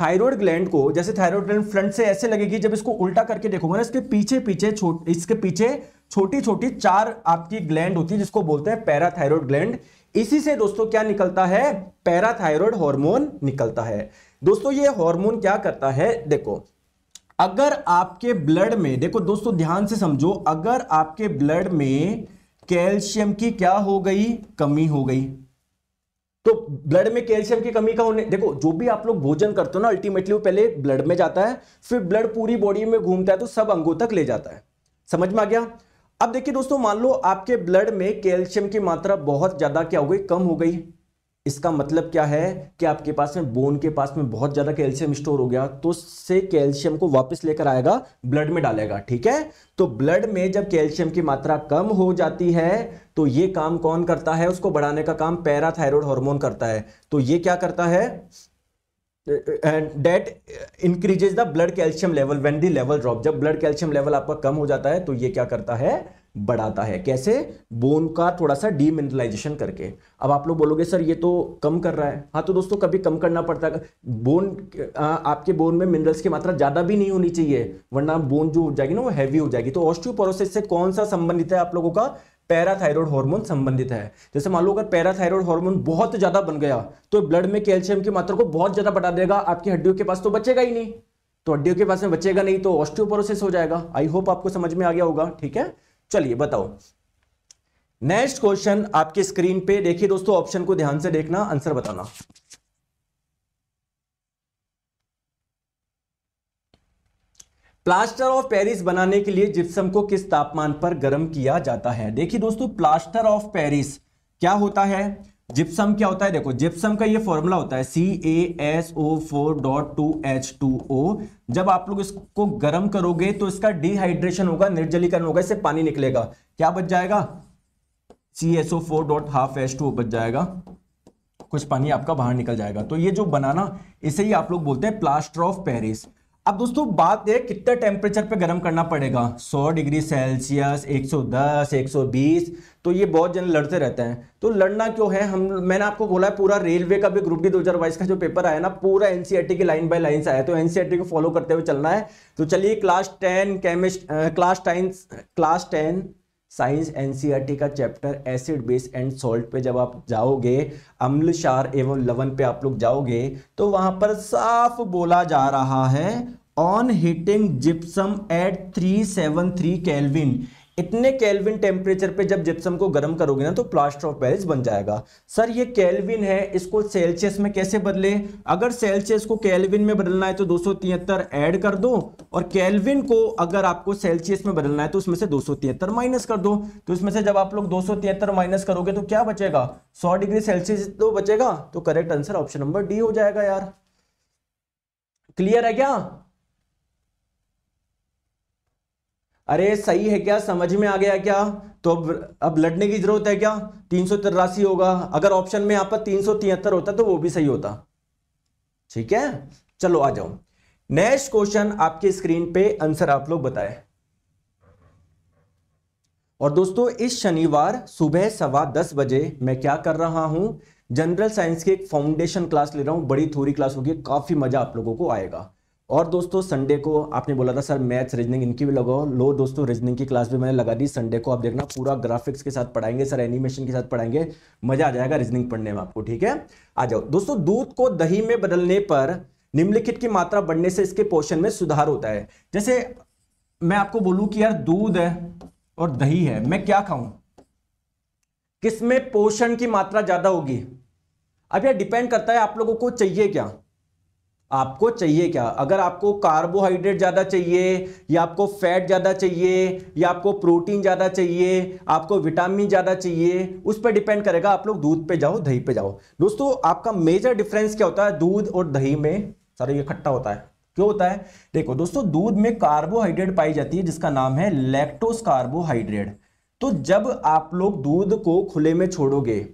थायरॉयड ग्लैंड को जैसे थायरॉयड ग्लैंड फ्रंट से ऐसे लगेगी जब इसको उल्टा करके देखोगे ना इसके पीछे पीछे इसके पीछे छोटी छोटी चार आपकी ग्लैंड होती है जिसको बोलते हैं पैराथायरॉयड ग्लैंड इसी से दोस्तों क्या निकलता है पैराथायरॉयड हार्मोन निकलता है दोस्तों ये हार्मोन क्या करता है देखो अगर आपके ब्लड में देखो दोस्तों ध्यान से समझो अगर आपके ब्लड में कैल्शियम की क्या हो गई कमी हो गई तो ब्लड में कैल्शियम की कमी का होने देखो जो भी आप लोग भोजन करते हो ना अल्टीमेटली वो पहले ब्लड में जाता है फिर ब्लड पूरी बॉडी में घूमता है तो सब अंगों तक ले जाता है समझ में आ गया अब देखिए दोस्तों मान लो आपके ब्लड में कैल्शियम की मात्रा बहुत ज़्यादा क्या हो गई कम हो गई इसका मतलब क्या है कि आपके पास में बोन के पास में बहुत ज़्यादा कैल्शियम स्टोर हो गया तो से कैल्शियम को वापस लेकर आएगा ब्लड में डालेगा ठीक है तो ब्लड में जब कैल्शियम की मात्रा कम हो जाती है तो ये काम कौन करता है उसको बढ़ाने का काम पैराथायरॉयड हार्मोन करता है तो ये क्या करता है that increases the blood calcium level when the level drop जब ब्लड कैल्शियम लेवल आपका कम हो जाता है तो ये क्या करता है बढ़ाता है कैसे बोन का थोड़ा सा डीमिनरलाइजेशन करके अब आप लोग बोलोगे सर ये तो कम कर रहा है हाँ तो दोस्तों कभी कम करना पड़ता है बोन आपके बोन में मिनरल्स की मात्रा ज़्यादा भी नहीं होनी चाहिए वरना बोन जो हो जाएगी ना वो हैवी हो जाएगी तो ऑस्टियोपोरोसिस से कौन सा संबंधित है आप लोगों का पैराथायरॉयड हार्मोन संबंधित है जैसे मान लो अगर पैराथायरॉयड हार्मोन बहुत ज़्यादा बन गया तो ब्लड में कैल्शियम की मात्रा को बहुत ज़्यादा बढ़ा देगा आपकी हड्डियों के पास तो बचेगा ही नहीं तो हड्डियों के पास में बचेगा नहीं तो ऑस्टियोपोरोसिस हो जाएगा आई होप आपको समझ में आ गया होगा ठीक है चलिए बताओ नेक्स्ट क्वेश्चन आपके स्क्रीन पे देखिए दोस्तों ऑप्शन को ध्यान से देखना आंसर बताना प्लास्टर ऑफ पेरिस बनाने के लिए जिप्सम को किस तापमान पर गर्म किया जाता है देखिए दोस्तों प्लास्टर ऑफ पेरिस क्या होता है जिप्सम क्या होता है देखो जिप्सम का ये फॉर्मूला होता है C A S O four dot two H two O जब आप लोग इसको गर्म करोगे तो इसका डिहाइड्रेशन होगा निर्जलीकरण होगा इससे पानी निकलेगा क्या बच जाएगा C S O four dot half H two बच जाएगा कुछ पानी आपका बाहर निकल जाएगा तो ये जो बनाना इसे ही आप लोग बोलते हैं प्लास्टर ऑफ पेरिस अब दोस्तों बात है कितना टेम्परेचर पे गर्म करना पड़ेगा 100 डिग्री सेल्सियस 110, 120 तो ये बहुत जन लड़ते रहते हैं तो लड़ना क्यों है हम मैंने आपको बोला है पूरा रेलवे का भी ग्रुप डी दो का जो पेपर आया ना पूरा एनसीईआरटी की लाइन बाय लाइन से आया तो एनसीईआरटी e को फॉलो करते हुए चलना है तो चलिए class ten chemist class ten class ten science NCERT का chapter acid base and salt पे जब आप जाओगे अम्ल शार एवं लवन पे आप लोग जाओगे तो वहां पर साफ बोला जा रहा है on heating gypsum at 373 kelvin इतने केल्विन टेम्परेचर पे जब जिप्सम को गर्म करोगे ना तो प्लास्टर ऑफ पेरिस बन जाएगा सर ये केल्विन है इसको सेल्सियस में कैसे बदले अगर सेल्सियस को केल्विन में बदलना है तो दो ऐड कर दो और केल्विन को अगर आपको सेल्सियस में बदलना है तो उसमें से दो माइनस कर दो तो इसमें से जब आप लोग दो माइनस करोगे तो क्या बचेगा सौ डिग्री सेल्सियस तो बचेगा तो correct answer option number D हो जाएगा यार क्लियर है क्या अरे सही है क्या समझ में आ गया क्या तो अब अब लड़ने की जरूरत है क्या तीन सौ तिरासी होगा अगर ऑप्शन में यहां पर तीन सौ तिहत्तर होता तो वो भी सही होता ठीक है चलो आ जाओ नेक्स्ट क्वेश्चन आपके स्क्रीन पे आंसर आप लोग बताए और दोस्तों इस शनिवार सुबह सवा दस बजे मैं क्या कर रहा हूं जनरल साइंस की एक फाउंडेशन क्लास ले रहा हूं बड़ी थोड़ी क्लास होगी काफी मजा आप लोगों को आएगा और दोस्तों संडे को आपने बोला था सर मैथ्स रीजनिंग इनकी भी लगाओ लो दोस्तों रीजनिंग की क्लास भी मैंने लगा दी संडे को आप देखना पूरा ग्राफिक्स के साथ पढ़ाएंगे सर एनिमेशन के साथ पढ़ाएंगे मजा आ जाएगा रीजनिंग पढ़ने में आपको ठीक है आ जाओ दोस्तों दूध को दही में बदलने पर निम्नलिखित की मात्रा बढ़ने से इसके पोषण में सुधार होता है जैसे मैं आपको बोलूं कि यार दूध है और दही है मैं क्या खाऊं किसमें पोषण की मात्रा ज्यादा होगी अब यह डिपेंड करता है आप लोगों को चाहिए क्या आपको चाहिए क्या अगर आपको कार्बोहाइड्रेट ज़्यादा चाहिए या आपको फैट ज़्यादा चाहिए या आपको प्रोटीन ज़्यादा चाहिए आपको विटामिन ज़्यादा चाहिए उस पर डिपेंड करेगा आप लोग दूध पे जाओ दही पे जाओ दोस्तों आपका मेजर डिफरेंस क्या होता है दूध और दही में सर ये इकट्ठा होता है क्यों होता है देखो दोस्तों दूध में कार्बोहाइड्रेट पाई जाती है जिसका नाम है लैक्टोस कार्बोहाइड्रेट तो जब आप लोग दूध को खुले में छोड़ोगे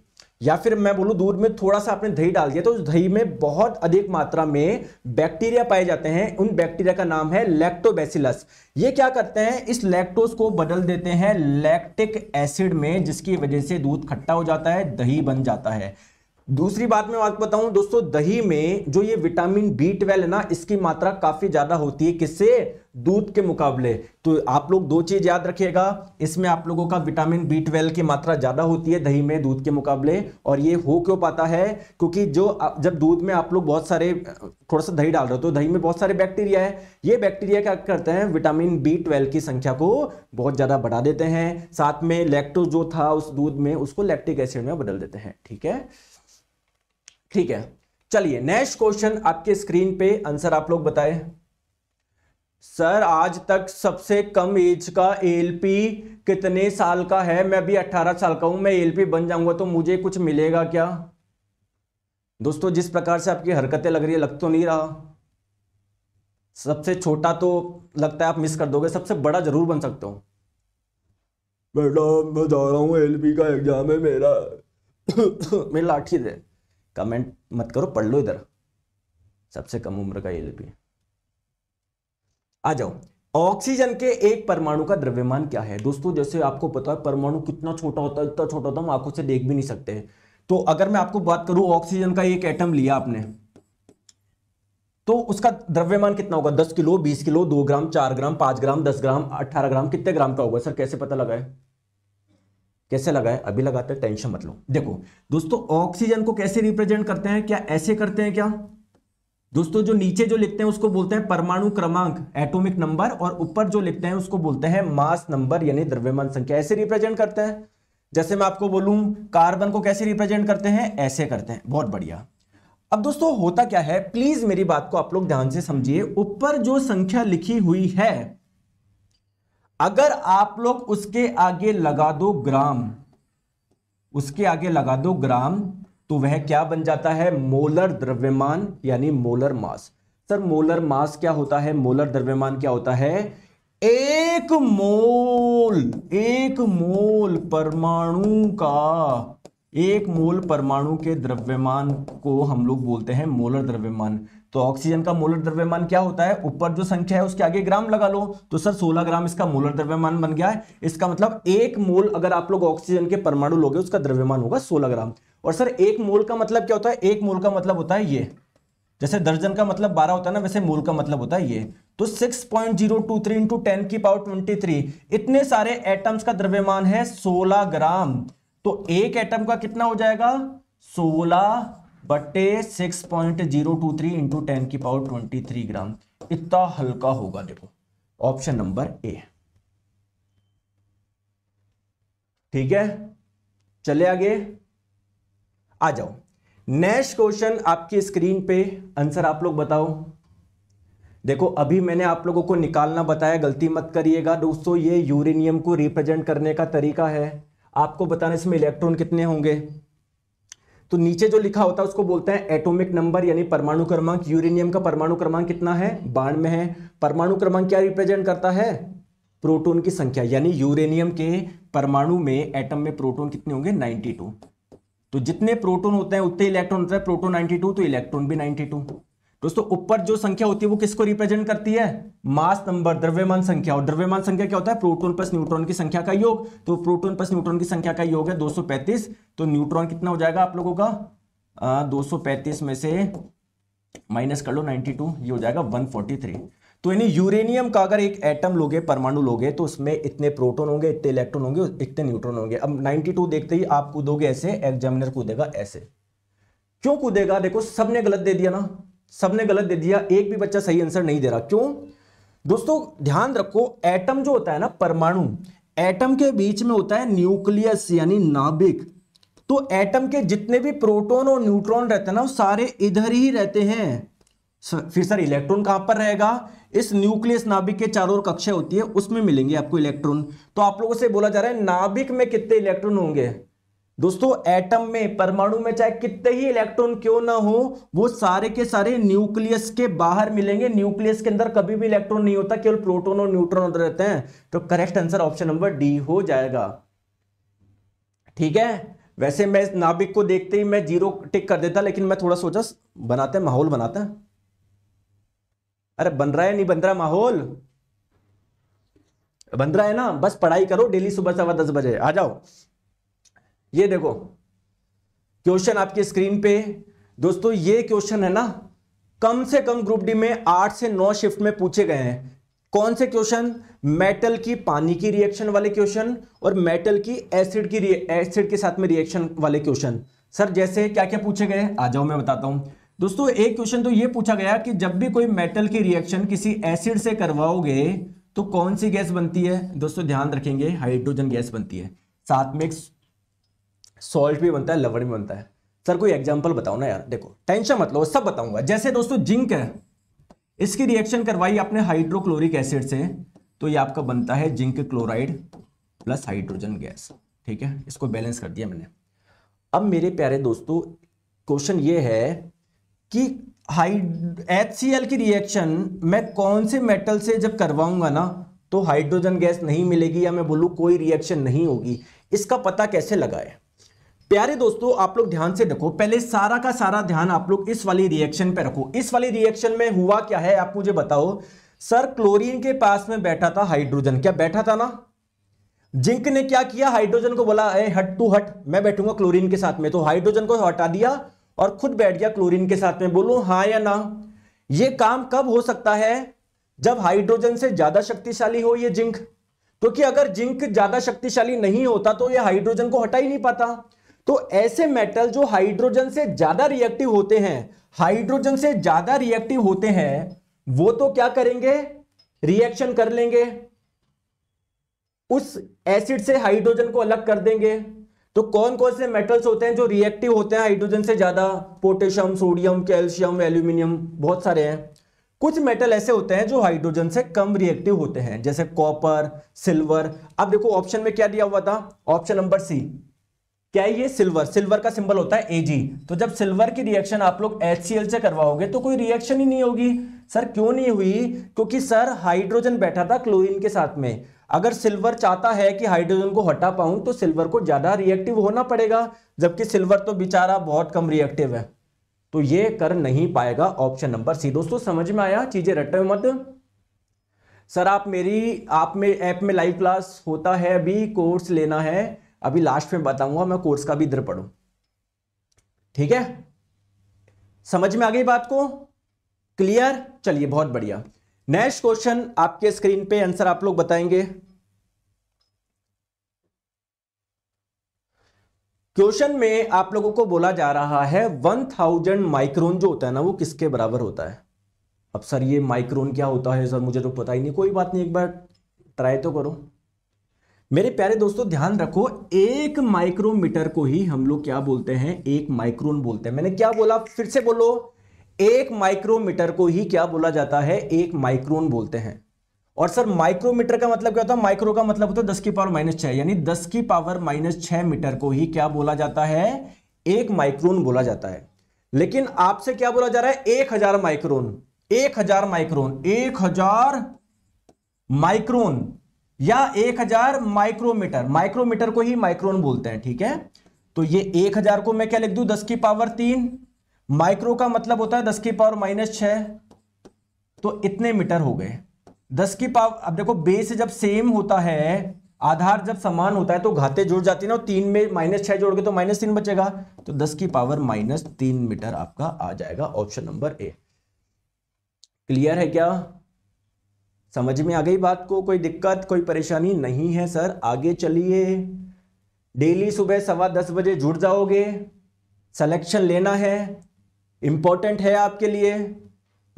या फिर मैं बोलूँ दूध में थोड़ा सा आपने दही डाल दिया तो उस दही में बहुत अधिक मात्रा में बैक्टीरिया पाए जाते हैं उन बैक्टीरिया का नाम है लैक्टोबैसिलस ये क्या करते हैं इस लैक्टोज को बदल देते हैं लैक्टिक एसिड में जिसकी वजह से दूध खट्टा हो जाता है दही बन जाता है दूसरी बात मैं आपको बताऊं दोस्तों दही में जो ये विटामिन बी ट्वेल्व है ना इसकी मात्रा काफी ज्यादा होती है किससे दूध के मुकाबले तो आप लोग दो चीज याद रखिएगा इसमें आप लोगों का विटामिन बी ट्वेल्व की मात्रा ज्यादा होती है दही में दूध के मुकाबले और ये हो क्यों पाता है क्योंकि जो जब दूध में आप लोग बहुत सारे थोड़ा सा दही डाल रहे हो तो दही में बहुत सारे बैक्टीरिया है ये बैक्टीरिया क्या करते हैं विटामिन बी ट्वेल्व की संख्या को बहुत ज्यादा बढ़ा देते हैं साथ में लैक्टोज जो था उस दूध में उसको लैक्टिक एसिड में बदल देते हैं ठीक है ठीक है चलिए नेक्स्ट क्वेश्चन आपके स्क्रीन पे आंसर आप लोग बताएं सर आज तक सबसे कम एज का एलपी कितने साल का है मैं अभी 18 साल का हूं मैं एलपी बन जाऊंगा तो मुझे कुछ मिलेगा क्या दोस्तों जिस प्रकार से आपकी हरकतें लग रही है लग तो नहीं रहा सबसे छोटा तो लगता है आप मिस कर दोगे सबसे बड़ा जरूर बन सकते हो बेटा मैं जा रहा हूँ एल का एग्जाम है मेरा मेरी लाठी दे कमेंट मत करो पढ़ लो इधर सबसे कम उम्र का ये भी आ जाओ ऑक्सीजन के एक परमाणु का द्रव्यमान क्या है दोस्तों जैसे आपको पता है परमाणु कितना छोटा होता है इतना छोटा होता है हम आंखों से देख भी नहीं सकते तो अगर मैं आपको बात करूं ऑक्सीजन का एक एटम लिया आपने तो उसका द्रव्यमान कितना होगा दस किलो बीस किलो दो ग्राम चार ग्राम पांच ग्राम दस ग्राम अट्ठारह ग्राम कितने ग्राम का होगा सर कैसे पता लगा है कैसे लगाए अभी लगाते हैं टेंशन मत लो देखो दोस्तों ऑक्सीजन को कैसे रिप्रेजेंट करते हैं क्या ऐसे करते हैं क्या दोस्तों जो नीचे जो लिखते हैं उसको बोलते हैं परमाणु क्रमांक एटॉमिक नंबर और ऊपर जो लिखते हैं उसको बोलते हैं मास नंबर यानी द्रव्यमान संख्या ऐसे रिप्रेजेंट करते हैं जैसे मैं आपको बोलूं कार्बन को कैसे रिप्रेजेंट करते हैं ऐसे करते हैं बहुत बढ़िया अब दोस्तों होता क्या है प्लीज मेरी बात को आप लोग ध्यान से समझिए ऊपर जो संख्या लिखी हुई है अगर आप लोग उसके आगे लगा दो ग्राम उसके आगे लगा दो ग्राम तो वह क्या बन जाता है मोलर द्रव्यमान यानी molar mass sir molar mass क्या होता है मोलर द्रव्यमान क्या होता है एक मोल एक मोल परमाणु का एक मोल परमाणु के द्रव्यमान को हम लोग बोलते हैं मोलर द्रव्यमान तो ऑक्सीजन का मोलर द्रव्यमान क्या होता है ऊपर जो संख्या है उसके आगे ग्राम लगा लो तो सर 16 ग्राम इसका मोलर द्रव्यमान बन गया है इसका मतलब एक मोल अगर आप लोग ऑक्सीजन के परमाणु लोगे उसका द्रव्यमान होगा 16 ग्राम और सर एक मोल का मतलब क्या होता है एक मोल का मतलब होता है ये जैसे दर्जन का मतलब बारह होता है ना वैसे मोल का मतलब होता है ये तो six point zero two three into ten की पावर 23 इतने सारे एटम्स का द्रव्यमान है सोलह ग्राम तो एक एटम का कितना हो जाएगा सोलह बटे six point zero two three into ten की पावर ट्वेंटी थ्री ग्राम इतना हल्का होगा देखो ऑप्शन नंबर ए ठीक है चले आगे आ जाओ नेक्स्ट क्वेश्चन आपकी स्क्रीन पे आंसर आप लोग बताओ देखो अभी मैंने आप लोगों को निकालना बताया गलती मत करिएगा दोस्तों ये यूरेनियम को रिप्रेजेंट करने का तरीका है आपको बताने इसमें इलेक्ट्रॉन कितने होंगे तो नीचे जो लिखा होता है उसको बोलते हैं एटॉमिक नंबर यानी परमाणु क्रमांक यूरेनियम का परमाणु क्रमांक कितना है बानवे है परमाणु क्रमांक क्या रिप्रेजेंट करता है प्रोटोन की संख्या यानी यूरेनियम के परमाणु में एटम में प्रोटोन कितने होंगे 92 तो जितने प्रोटोन होते हैं उतने इलेक्ट्रॉन होता है प्रोटोन 92 तो इलेक्ट्रॉन भी 92 दोस्तों ऊपर जो संख्या होती है वो किसको रिप्रेजेंट करती है मास नंबर द्रव्यमान संख्या और द्रव्यमान संख्या क्या होता है प्रोटॉन प्लस न्यूट्रॉन की संख्या का योग तो प्रोटॉन प्लस न्यूट्रॉन की संख्या का योग है 235 तो न्यूट्रॉन कितना हो जाएगा आप लोगों का आ, 235 में से माइनस कर लो 92 ये हो जाएगा 143 तो यानी यूरेनियम का अगर एक एटम लोगे परमाणु लोगे तो उसमें इतने प्रोटोन होंगे इतने इलेक्ट्रॉन होंगे इतने न्यूट्रॉन होंगे अब नाइनटी देखते ही आप कूदोगे ऐसे एग्जामिनर कूदेगा ऐसे क्यों कूदेगा देखो सबने गलत दे दिया ना सबने गलत दे दिया एक भी बच्चा सही आंसर नहीं दे रहा क्यों दोस्तों ध्यान रखो एटम जो होता है ना परमाणु एटम के बीच में होता है न्यूक्लियस यानी नाभिक तो एटम के जितने भी प्रोटॉन और न्यूट्रॉन रहते हैं ना वो सारे इधर ही रहते हैं फिर सर इलेक्ट्रॉन कहां पर रहेगा इस न्यूक्लियस नाभिक के चारों ओर कक्षा होती है उसमें मिलेंगे आपको इलेक्ट्रॉन तो आप लोगों से बोला जा रहा है नाभिक में कितने इलेक्ट्रॉन होंगे दोस्तों एटम में परमाणु में चाहे कितने ही इलेक्ट्रॉन क्यों ना हो वो सारे के सारे न्यूक्लियस के बाहर मिलेंगे न्यूक्लियस के अंदर कभी भी इलेक्ट्रॉन नहीं होता केवल प्रोटॉन और न्यूट्रॉन रहते हैं तो correct answer option number D हो जाएगा ठीक है वैसे मैं नाभिक को देखते ही मैं जीरो टिक कर देता लेकिन मैं थोड़ा सोचा बनाते हैं माहौल बनाते हैं अरे बन रहा है नहीं बन रहा माहौल बन रहा है ना बस पढ़ाई करो डेली सुबह सवा दस बजे आ जाओ ये देखो क्वेश्चन आपकी स्क्रीन पे दोस्तों ये क्वेश्चन है ना कम से कम ग्रुप डी में आठ से नौ शिफ्ट में पूछे गए हैं कौन से क्वेश्चन मेटल की पानी की रिएक्शन वाले क्वेश्चन और मेटल की एसिड की एसिड के साथ में रिएक्शन वाले क्वेश्चन सर जैसे क्या क्या पूछे गए आ जाओ मैं बताता हूं दोस्तों एक क्वेश्चन तो ये पूछा गया कि जब भी कोई मेटल की रिएक्शन किसी एसिड से करवाओगे तो कौन सी गैस बनती है दोस्तों ध्यान रखेंगे हाइड्रोजन गैस बनती है साथ में एक सॉल्ट भी बनता है लवड़ भी बनता है सर कोई एग्जाम्पल बताओ ना यार देखो टेंशन मत लो सब बताऊंगा जैसे दोस्तों जिंक है इसकी रिएक्शन करवाई आपने हाइड्रोक्लोरिक एसिड से तो ये आपका बनता है zinc chloride plus hydrogen gas ठीक है इसको बैलेंस कर दिया मैंने अब मेरे प्यारे दोस्तों क्वेश्चन ये है कि हाइड एच की रिएक्शन मैं कौन से मेटल से जब करवाऊंगा ना तो हाइड्रोजन गैस नहीं मिलेगी या मैं बोलूँ कोई रिएक्शन नहीं होगी इसका पता कैसे लगाए प्यारे दोस्तों आप लोग ध्यान से देखो पहले सारा का सारा ध्यान आप लोग इस वाली रिएक्शन पे रखो इस वाली रिएक्शन में हुआ क्या है आप मुझे बताओ सर क्लोरीन के पास में बैठा था हाइड्रोजन क्या बैठा था ना जिंक ने क्या किया हाइड्रोजन को बोला ए हट टू हट मैं बैठूंगा क्लोरीन के साथ में तो हाइड्रोजन को हटा दिया और खुद बैठ गया क्लोरीन के साथ में बोलो हाँ या ना ये काम कब हो सकता है जब हाइड्रोजन से ज्यादा शक्तिशाली हो ये जिंक क्योंकि तो अगर जिंक ज्यादा शक्तिशाली नहीं होता तो ये हाइड्रोजन को हटा ही नहीं पाता तो ऐसे मेटल जो हाइड्रोजन से ज्यादा रिएक्टिव होते हैं हाइड्रोजन से ज्यादा रिएक्टिव होते हैं वो तो क्या करेंगे रिएक्शन कर लेंगे उस एसिड से हाइड्रोजन को अलग कर देंगे तो कौन कौन से मेटल्स होते हैं जो रिएक्टिव होते हैं हाइड्रोजन से ज्यादा पोटेशियम सोडियम कैल्शियम एल्यूमिनियम बहुत सारे हैं कुछ मेटल ऐसे होते हैं जो हाइड्रोजन से कम रिएक्टिव होते हैं जैसे कॉपर सिल्वर अब देखो ऑप्शन में क्या दिया हुआ था ऑप्शन नंबर सी क्या है ये सिल्वर सिल्वर का सिंबल होता है एजी तो जब सिल्वर की रिएक्शन आप लोग एच से करवाओगे तो कोई रिएक्शन ही नहीं होगी सर क्यों नहीं हुई क्योंकि सर हाइड्रोजन बैठा था क्लोरीन के साथ में अगर सिल्वर चाहता है कि हाइड्रोजन को हटा पाऊं तो सिल्वर को ज्यादा रिएक्टिव होना पड़ेगा जबकि सिल्वर तो बेचारा बहुत कम रिएक्टिव है तो ये कर नहीं पाएगा ऑप्शन नंबर सी दोस्तों समझ में आया चीजें रटे मत सर आप मेरी आप में ऐप में लाइव क्लास होता है अभी कोर्स लेना है अभी लास्ट में बताऊंगा मैं कोर्स का भी इधर पढ़ू ठीक है समझ में आ गई बात को क्लियर चलिए बहुत बढ़िया नेक्स्ट क्वेश्चन आपके स्क्रीन पे आंसर आप लोग बताएंगे क्वेश्चन में आप लोगों को बोला जा रहा है वन थाउजेंड माइक्रोन जो होता है ना वो किसके बराबर होता है अब सर ये माइक्रोन क्या होता है सर मुझे तो पता ही नहीं कोई बात नहीं एक बार ट्राई तो करो मेरे प्यारे दोस्तों ध्यान रखो एक माइक्रोमीटर को ही हम लोग क्या बोलते हैं एक माइक्रोन बोलते हैं मैंने क्या बोला फिर से बोलो एक माइक्रोमीटर को ही क्या बोला जाता है एक माइक्रोन बोलते हैं और सर माइक्रोमीटर का मतलब क्या होता है माइक्रो का मतलब होता है दस की पावर माइनस छह यानी दस की पावर माइनस छह मीटर को ही क्या बोला जाता है एक माइक्रोन बोला जाता है लेकिन आपसे क्या बोला जा रहा है एक हजार माइक्रोन एक हजार माइक्रोन एक हजार माइक्रोन या 1000 माइक्रोमीटर माइक्रोमीटर को ही माइक्रोन बोलते हैं ठीक है तो ये 1000 को मैं क्या लिख दू 10 की पावर तीन माइक्रो का मतलब होता है 10 की पावर माइनस छ तो इतने मीटर हो गए 10 की पावर अब देखो बेस जब सेम होता है आधार जब समान होता है तो घाते जुड़ जाती है ना तीन में माइनस छह जोड़ के तो माइनस तीन बचेगा तो दस की पावर माइनस तीन मीटर आपका आ जाएगा ऑप्शन नंबर ए क्लियर है क्या समझ में आ गई बात को कोई दिक्कत कोई परेशानी नहीं है सर आगे चलिए डेली सुबह सवा दस बजे जुड़ जाओगे सिलेक्शन लेना है इम्पोर्टेंट है आपके लिए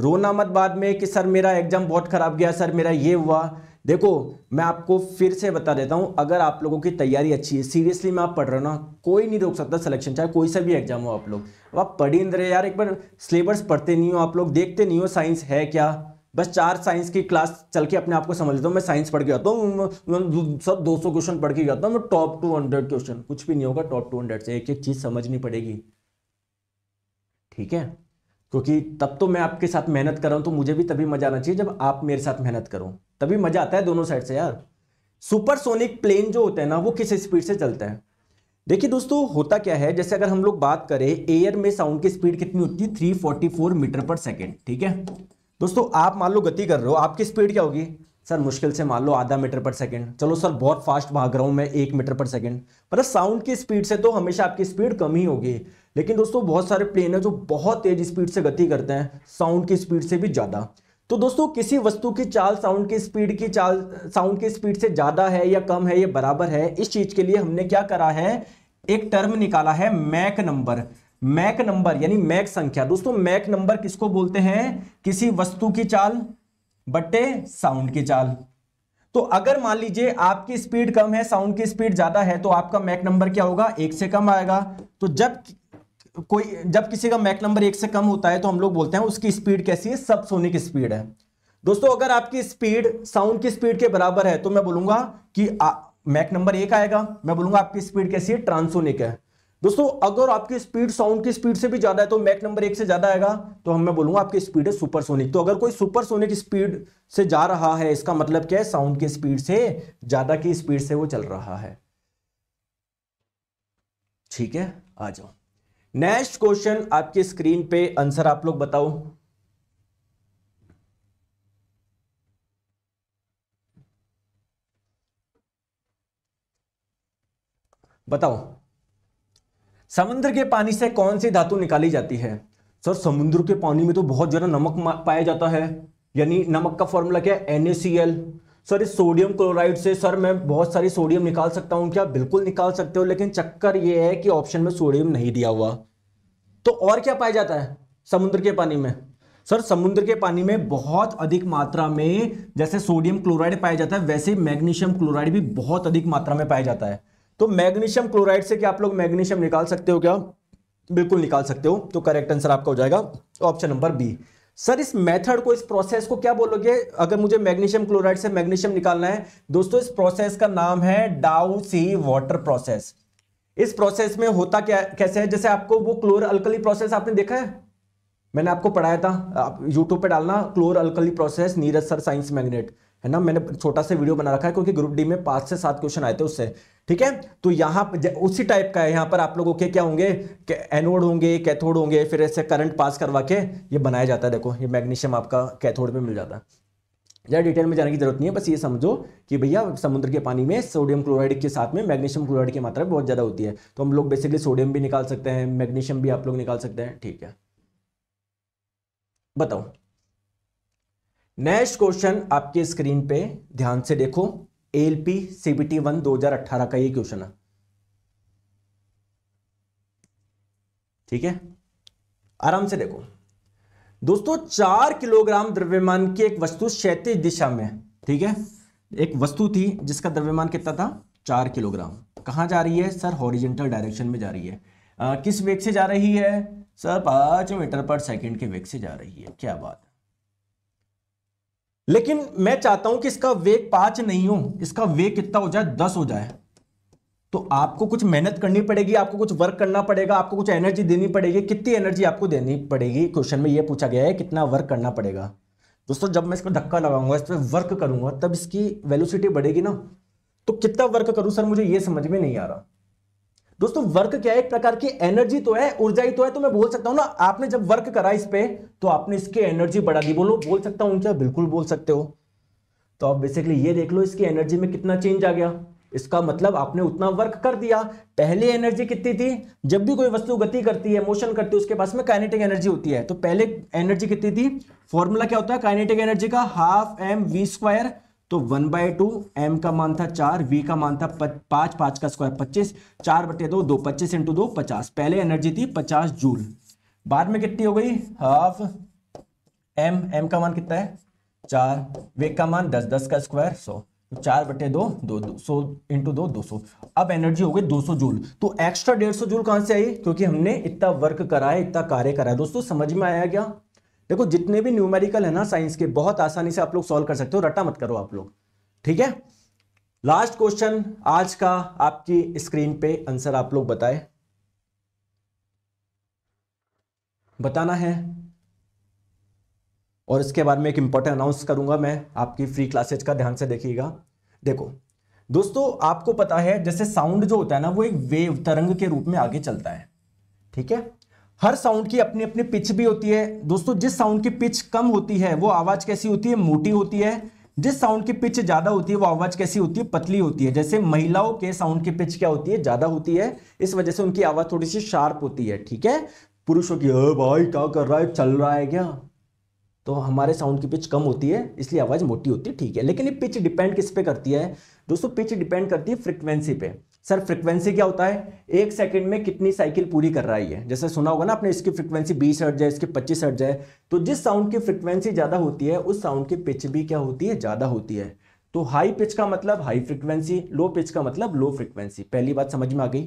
रोना मत बाद में कि सर मेरा एग्ज़ाम बहुत ख़राब गया सर मेरा ये हुआ देखो मैं आपको फिर से बता देता हूँ अगर आप लोगों की तैयारी अच्छी है सीरियसली मैं आप पढ़ रहे हो ना कोई नहीं रोक सकता सिलेक्शन चाहे कोई सा भी एग्जाम हो आप लोग अब आप पढ़ी नहीं रहे यार एक बार सिलेबस पढ़ते नहीं हो आप लोग देखते नहीं हो साइंस है क्या बस चार साइंस की क्लास चल के अपने आप को समझ लेता हूँ मैं साइंस पढ़ के आता हूँ सब 200 क्वेश्चन पढ़ के जाता हूँ मैं टॉप 200 क्वेश्चन कुछ भी नहीं होगा टॉप 200 से एक एक चीज़ समझनी पड़ेगी ठीक है क्योंकि तब तो मैं आपके साथ मेहनत कर रहा हूँ तो मुझे भी तभी मजा आना चाहिए जब आप मेरे साथ मेहनत करो तभी मजा आता है दोनों साइड से यार सुपरसोनिक प्लेन जो होता है ना वो किस स्पीड से चलता है देखिए दोस्तों होता क्या है जैसे अगर हम लोग बात करें एयर में साउंड की स्पीड कितनी होती है 344 मीटर पर सेकेंड ठीक है दोस्तों आप मान लो गति कर रहे हो आपकी स्पीड क्या होगी सर मुश्किल से मान लो आधा मीटर पर सेकंड चलो सर बहुत फास्ट भाग रहा हूं मैं एक मीटर पर सेकंड पर साउंड की स्पीड से तो हमेशा आपकी स्पीड कम ही होगी लेकिन दोस्तों बहुत सारे प्लेन है जो बहुत तेज स्पीड से गति करते हैं साउंड की स्पीड से भी ज़्यादा तो दोस्तों किसी वस्तु की चाल साउंड की स्पीड की चाल साउंड की स्पीड से ज़्यादा है या कम है या बराबर है इस चीज़ के लिए हमने क्या करा है एक टर्म निकाला है मैक नंबर मैक नंबर यानी मैक संख्या दोस्तों मैक नंबर किसको बोलते हैं किसी वस्तु की चाल बट्टे साउंड की चाल तो अगर मान लीजिए आपकी स्पीड कम है साउंड की स्पीड ज्यादा है तो आपका मैक नंबर क्या होगा एक से कम आएगा तो जब कोई जब किसी का मैक नंबर एक से कम होता है तो हम लोग बोलते हैं उसकी स्पीड कैसी है सब सोनिक स्पीड है दोस्तों अगर आपकी स्पीड साउंड की स्पीड के बराबर है तो मैं बोलूंगा कि मैक नंबर एक आएगा मैं बोलूंगा आपकी स्पीड कैसी है ट्रांसोनिक है दोस्तों अगर आपकी स्पीड साउंड की स्पीड से भी ज्यादा है तो मैक नंबर एक से ज्यादा आएगा तो हम मैं बोलूंगा आपकी स्पीड है सुपरसोनिक तो अगर कोई सुपरसोनिक स्पीड से जा रहा है इसका मतलब क्या है साउंड की स्पीड से ज्यादा की स्पीड से वो चल रहा है ठीक है आ जाओ नेक्स्ट क्वेश्चन आपकी स्क्रीन पे आंसर आप लोग बताओ बताओ समुद्र के पानी से कौन सी धातु निकाली जाती है सर समुद्र के पानी में तो बहुत ज़्यादा नमक पाया जाता है यानी नमक का फॉर्मूला क्या है NaCl सर इस सोडियम क्लोराइड से सर मैं बहुत सारी सोडियम निकाल सकता हूँ क्या बिल्कुल निकाल सकते हो लेकिन चक्कर ये है कि ऑप्शन में सोडियम नहीं दिया हुआ तो और क्या पाया जाता है समुद्र के पानी में सर समुद्र के पानी में बहुत अधिक मात्रा में जैसे सोडियम क्लोराइड पाया जाता है वैसे मैग्नीशियम क्लोराइड भी बहुत अधिक मात्रा में पाया जाता है तो मैग्नीशियम क्लोराइड से क्या आप लोग मैग्नीशियम निकाल सकते हो क्या बिल्कुल निकाल सकते हो तो करेक्ट आंसर आपका हो जाएगा ऑप्शन नंबर बी सर इस मेथड को इस प्रोसेस को क्या बोलोगे अगर मुझे मैग्नीशियम क्लोराइड से मैग्नीशियम निकालना है दोस्तों इस प्रोसेस का नाम है डाउ सी वॉटर प्रोसेस इस प्रोसेस में होता क्या कैसे है जैसे आपको वो क्लोर अल्कली प्रोसेस आपने देखा है मैंने आपको पढ़ाया था आप यूट्यूब पे डालना chlor alkali process Neeraj sir science magnet है ना मैंने छोटा सा वीडियो बना रखा है क्योंकि ग्रुप डी में पांच से सात क्वेश्चन आए थे उससे ठीक है तो यहाँ उसी टाइप का है यहाँ पर आप लोगों के क्या होंगे एनोड होंगे कैथोड होंगे फिर ऐसे करंट पास करवा के ये बनाया जाता है देखो ये मैग्नीशियम आपका कैथोड में मिल जाता है ज़्यादा डिटेल में जाने की जरूरत नहीं है बस ये समझो कि भैया समुद्र के पानी में सोडियम क्लोराइड के साथ में मैग्नीशियम क्लोराइड की मात्रा बहुत ज़्यादा होती है तो हम लोग बेसिकली सोडियम भी निकाल सकते हैं मैग्नीशियम भी आप लोग निकाल सकते हैं ठीक है बताओ नेक्स्ट क्वेश्चन आपके स्क्रीन पे ध्यान से देखो एल पी सीबीटी वन दो हजार अट्ठारह का ये क्वेश्चन है ठीक है आराम से देखो दोस्तों चार किलोग्राम द्रव्यमान की एक वस्तु क्षैतिज दिशा में ठीक है एक वस्तु थी जिसका द्रव्यमान कितना था चार किलोग्राम कहां जा रही है सर हॉरिजेंटल डायरेक्शन में जा रही है आ, किस वेग से जा रही है सर पांच मीटर पर सेकेंड के वेग से जा रही है क्या बात है लेकिन मैं चाहता हूं कि इसका वेग पांच नहीं हो इसका वेग कितना हो जाए दस हो जाए तो आपको कुछ मेहनत करनी पड़ेगी आपको कुछ वर्क करना पड़ेगा आपको कुछ एनर्जी देनी पड़ेगी कितनी एनर्जी आपको देनी पड़ेगी क्वेश्चन में यह पूछा गया है कितना वर्क करना पड़ेगा दोस्तों जब मैं इस पर धक्का लगाऊंगा इस पर वर्क करूंगा तब इसकी वेलोसिटी बढ़ेगी ना तो कितना वर्क करूं सर मुझे यह समझ में नहीं आ रहा दोस्तों वर्क क्या है एक प्रकार की एनर्जी तो है ऊर्जा ही तो है तो मैं बोल सकता हूं ना आपने जब वर्क करा इस पे तो आपने इसकी एनर्जी बढ़ा दी बोलो बोल सकता हूं क्या बिल्कुल बोल सकते हो तो आप बेसिकली ये देख लो इसकी एनर्जी में कितना चेंज आ गया इसका मतलब आपने उतना वर्क कर दिया पहले एनर्जी कितनी थी जब भी कोई वस्तु गति करती है मोशन करती है उसके पास में काइनेटिक एनर्जी होती है तो पहले एनर्जी कितनी थी फॉर्मूला क्या होता है काइनेटिक एनर्जी का हाफ एम वी स्क्वायर तो वन बाय टू एम का मान था चार वी का मान था पांच पांच का स्क्वायर पच्चीस चार बटे दो दो पच्चीस इंटू दो पचास पहले एनर्जी थी पचास जूल बाद में कितनी हो गई हाफ एम एम का मान कितना है चार वे का मान दस दस का स्क्वायर सौ तो चार बटे दो दो सौ इंटू दो दो सौ अब एनर्जी हो गई दो सौ जूल तो एक्स्ट्रा डेढ़ सौ जूल कहाँ से आई क्योंकि हमने इतना वर्क करा है इतना कार्य करा है दोस्तों समझ में आया क्या देखो जितने भी न्यूमेरिकल है ना साइंस के बहुत आसानी से आप लोग सॉल्व कर सकते हो रट्टा मत करो आप लोग ठीक है लास्ट क्वेश्चन आज का आपकी स्क्रीन पे आंसर आप लोग बताए बताना है और इसके बारे में एक इंपॉर्टेंट अनाउंस करूंगा मैं आपकी फ्री क्लासेज का ध्यान से देखिएगा देखो दोस्तों आपको पता है जैसे साउंड जो होता है ना वो एक वेव तरंग के रूप में आगे चलता है ठीक है हर साउंड की अपनी अपनी पिच भी होती है दोस्तों जिस साउंड की पिच कम होती है वो आवाज़ कैसी होती है मोटी होती है जिस साउंड की पिच ज़्यादा होती है वो आवाज़ कैसी होती है पतली होती है जैसे महिलाओं के साउंड की पिच क्या होती है ज़्यादा होती है इस वजह से उनकी आवाज़ थोड़ी सी शार्प होती है ठीक है पुरुषों की भाई क्या कर रहा है चल रहा है क्या तो हमारे साउंड की पिच कम होती है इसलिए आवाज़ मोटी होती है ठीक है लेकिन ये पिच डिपेंड किस पे करती है दोस्तों पिच डिपेंड करती है फ्रिक्वेंसी पे सर फ्रिक्वेंसी क्या होता है एक सेकंड में कितनी साइकिल पूरी कर रहा है जैसे सुना होगा ना आपने इसकी फ्रिक्वेंसी बीस हट जाए इसकी पच्चीस हट जाए तो जिस साउंड की फ्रिक्वेंसी ज़्यादा होती है उस साउंड की पिच भी क्या होती है ज़्यादा होती है तो हाई पिच का मतलब हाई फ्रिक्वेंसी लो पिच का मतलब लो फ्रिक्वेंसी पहली बात समझ में आ गई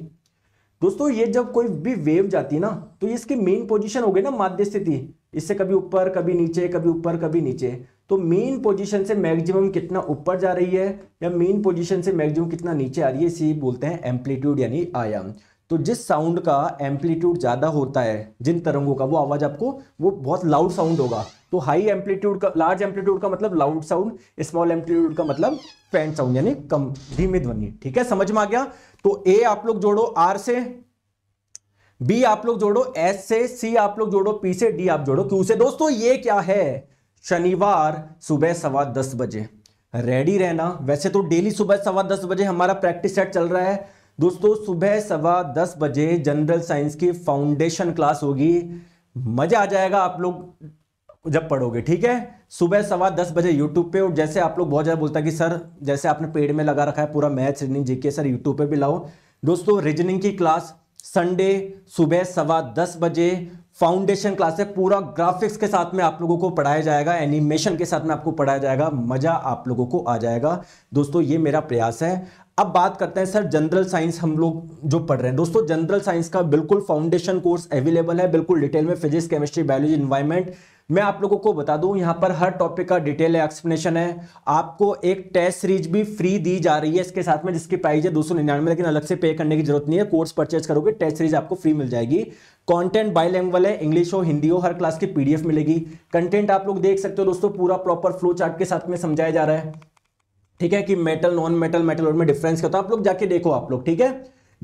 दोस्तों ये जब कोई भी वेव जाती है ना तो इसकी मेन पोजीशन हो गई ना माध्य स्थिति इससे कभी ऊपर कभी नीचे कभी ऊपर कभी नीचे तो मेन पोजीशन से मैक्सिमम कितना ऊपर जा रही है या मेन पोजीशन से मैक्सिमम कितना नीचे आ रही है इसी बोलते हैं एम्पलीट्यूड यानी आयाम तो जिस साउंड का एम्पलीट्यूड ज़्यादा होता है जिन तरंगों का वो आवाज़ आपको वो बहुत लाउड साउंड होगा तो हाई एम्पलीट्यूड का लार्ज एम्पलीट्यूड का मतलब लाउड साउंड स्मॉल एम्पलीट्यूड का मतलब फैंट साउंड यानी कम धीमे ध्वनि ठीक है समझ में आ गया तो ए आप लोग जोड़ो आर से बी आप लोग जोड़ो एस से सी आप लोग जोड़ो पी से डी आप जोड़ो क्यू से दोस्तों ये क्या है शनिवार सुबह सवा दस बजे रेडी रहना वैसे तो डेली सुबह सवा दस बजे हमारा प्रैक्टिस सेट चल रहा है दोस्तों सुबह सवा दस बजे जनरल साइंस की फाउंडेशन क्लास होगी मज़ा आ जाएगा आप लोग जब पढ़ोगे ठीक है सुबह सवा दस बजे यूट्यूब पे और जैसे आप लोग बहुत ज़्यादा बोलता है कि सर जैसे आपने पेड़ में लगा रखा है पूरा math reasoning GK sir YouTube पे भी लाओ दोस्तों रीजनिंग की क्लास संडे सुबह सवा दस बजे फाउंडेशन क्लास है पूरा ग्राफिक्स के साथ में आप लोगों को पढ़ाया जाएगा एनिमेशन के साथ में आपको पढ़ाया जाएगा मज़ा आप लोगों को आ जाएगा दोस्तों ये मेरा प्रयास है अब बात करते हैं सर जनरल साइंस हम लोग जो पढ़ रहे हैं दोस्तों जनरल साइंस का बिल्कुल फाउंडेशन कोर्स अवेलेबल है बिल्कुल डिटेल में फिजिक्स केमिस्ट्री बायोलॉजी इन्वायरमेंट मैं आप लोगों को बता दूं यहाँ पर हर टॉपिक का डिटेल एक्सप्लेनेशन है आपको एक टेस्ट सीरीज भी फ्री दी जा रही है इसके साथ में जिसकी प्राइस है दो सौ निन्यानवे लेकिन अलग से पे करने की जरूरत नहीं है कोर्स परचेज करोगे टेस्ट सीरीज आपको फ्री मिल जाएगी कंटेंट बाई लैंग्वेज है इंग्लिश हो हिंदी हो हर क्लास की पीडीएफ मिलेगी कंटेंट आप लोग देख सकते हो दोस्तों पूरा प्रॉपर फ्लो चार्ट के साथ में समझाया जा रहा है ठीक है कि मेटल नॉन मेटल मेटल और में डिफरेंस क्या होता है आप लोग जाके देखो आप लोग ठीक है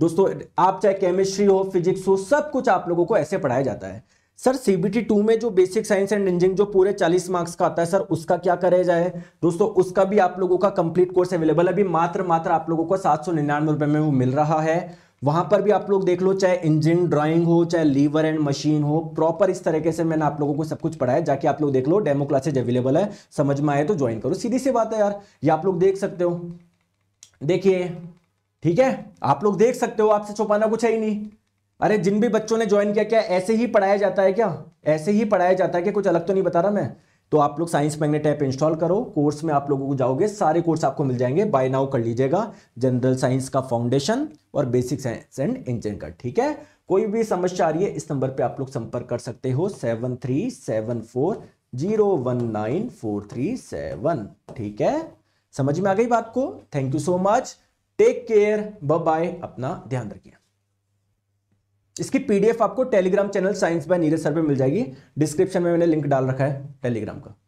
दोस्तों आप चाहे केमिस्ट्री हो फिजिक्स हो सब कुछ आप लोगों को ऐसे पढ़ाया जाता है सर सीबीटी टू में जो बेसिक साइंस एंड इंजीनियरिंग जो पूरे 40 मार्क्स का आता है सर उसका क्या करे जाए दोस्तों उसका भी आप लोगों का कंप्लीट कोर्स अवेलेबल अभी मात्र मात्र आप लोगों को सात सौ निन्यानवे में वो मिल रहा है वहां पर भी आप लोग देख लो चाहे इंजन ड्राइंग हो चाहे लीवर एंड मशीन हो प्रॉपर इस तरीके से मैंने आप लोगों को सब कुछ पढ़ाया जाके आप लोग देख लो डेमो क्लासेज अवेलेबल है समझ में आए तो ज्वाइन करो सीधी सी बात है यार ये आप लोग देख सकते हो देखिए ठीक है आप लोग देख सकते हो आपसे छुपाना कुछ है ही नहीं अरे जिन भी बच्चों ने ज्वाइन किया क्या ऐसे ही पढ़ाया जाता है क्या ऐसे ही पढ़ाया जाता है कि कुछ अलग तो नहीं बता रहा मैं तो आप लोग साइंस मैग्नेट ऐप इंस्टॉल करो कोर्स में आप लोगों को जाओगे सारे कोर्स आपको मिल जाएंगे बाय नाउ कर लीजिएगा जनरल साइंस का फाउंडेशन और बेसिक साइंस एंड इंजन का ठीक है कोई भी समस्या आ रही है इस नंबर पे आप लोग संपर्क कर सकते हो seven three seven four zero one nine four three seven ठीक है समझ में आ गई बात को thank you so much take care bye अपना ध्यान रखिए इसकी पीडीएफ आपको Telegram channel science by Neeraj sir पे मिल जाएगी डिस्क्रिप्शन में मैंने लिंक डाल रखा है टेलीग्राम का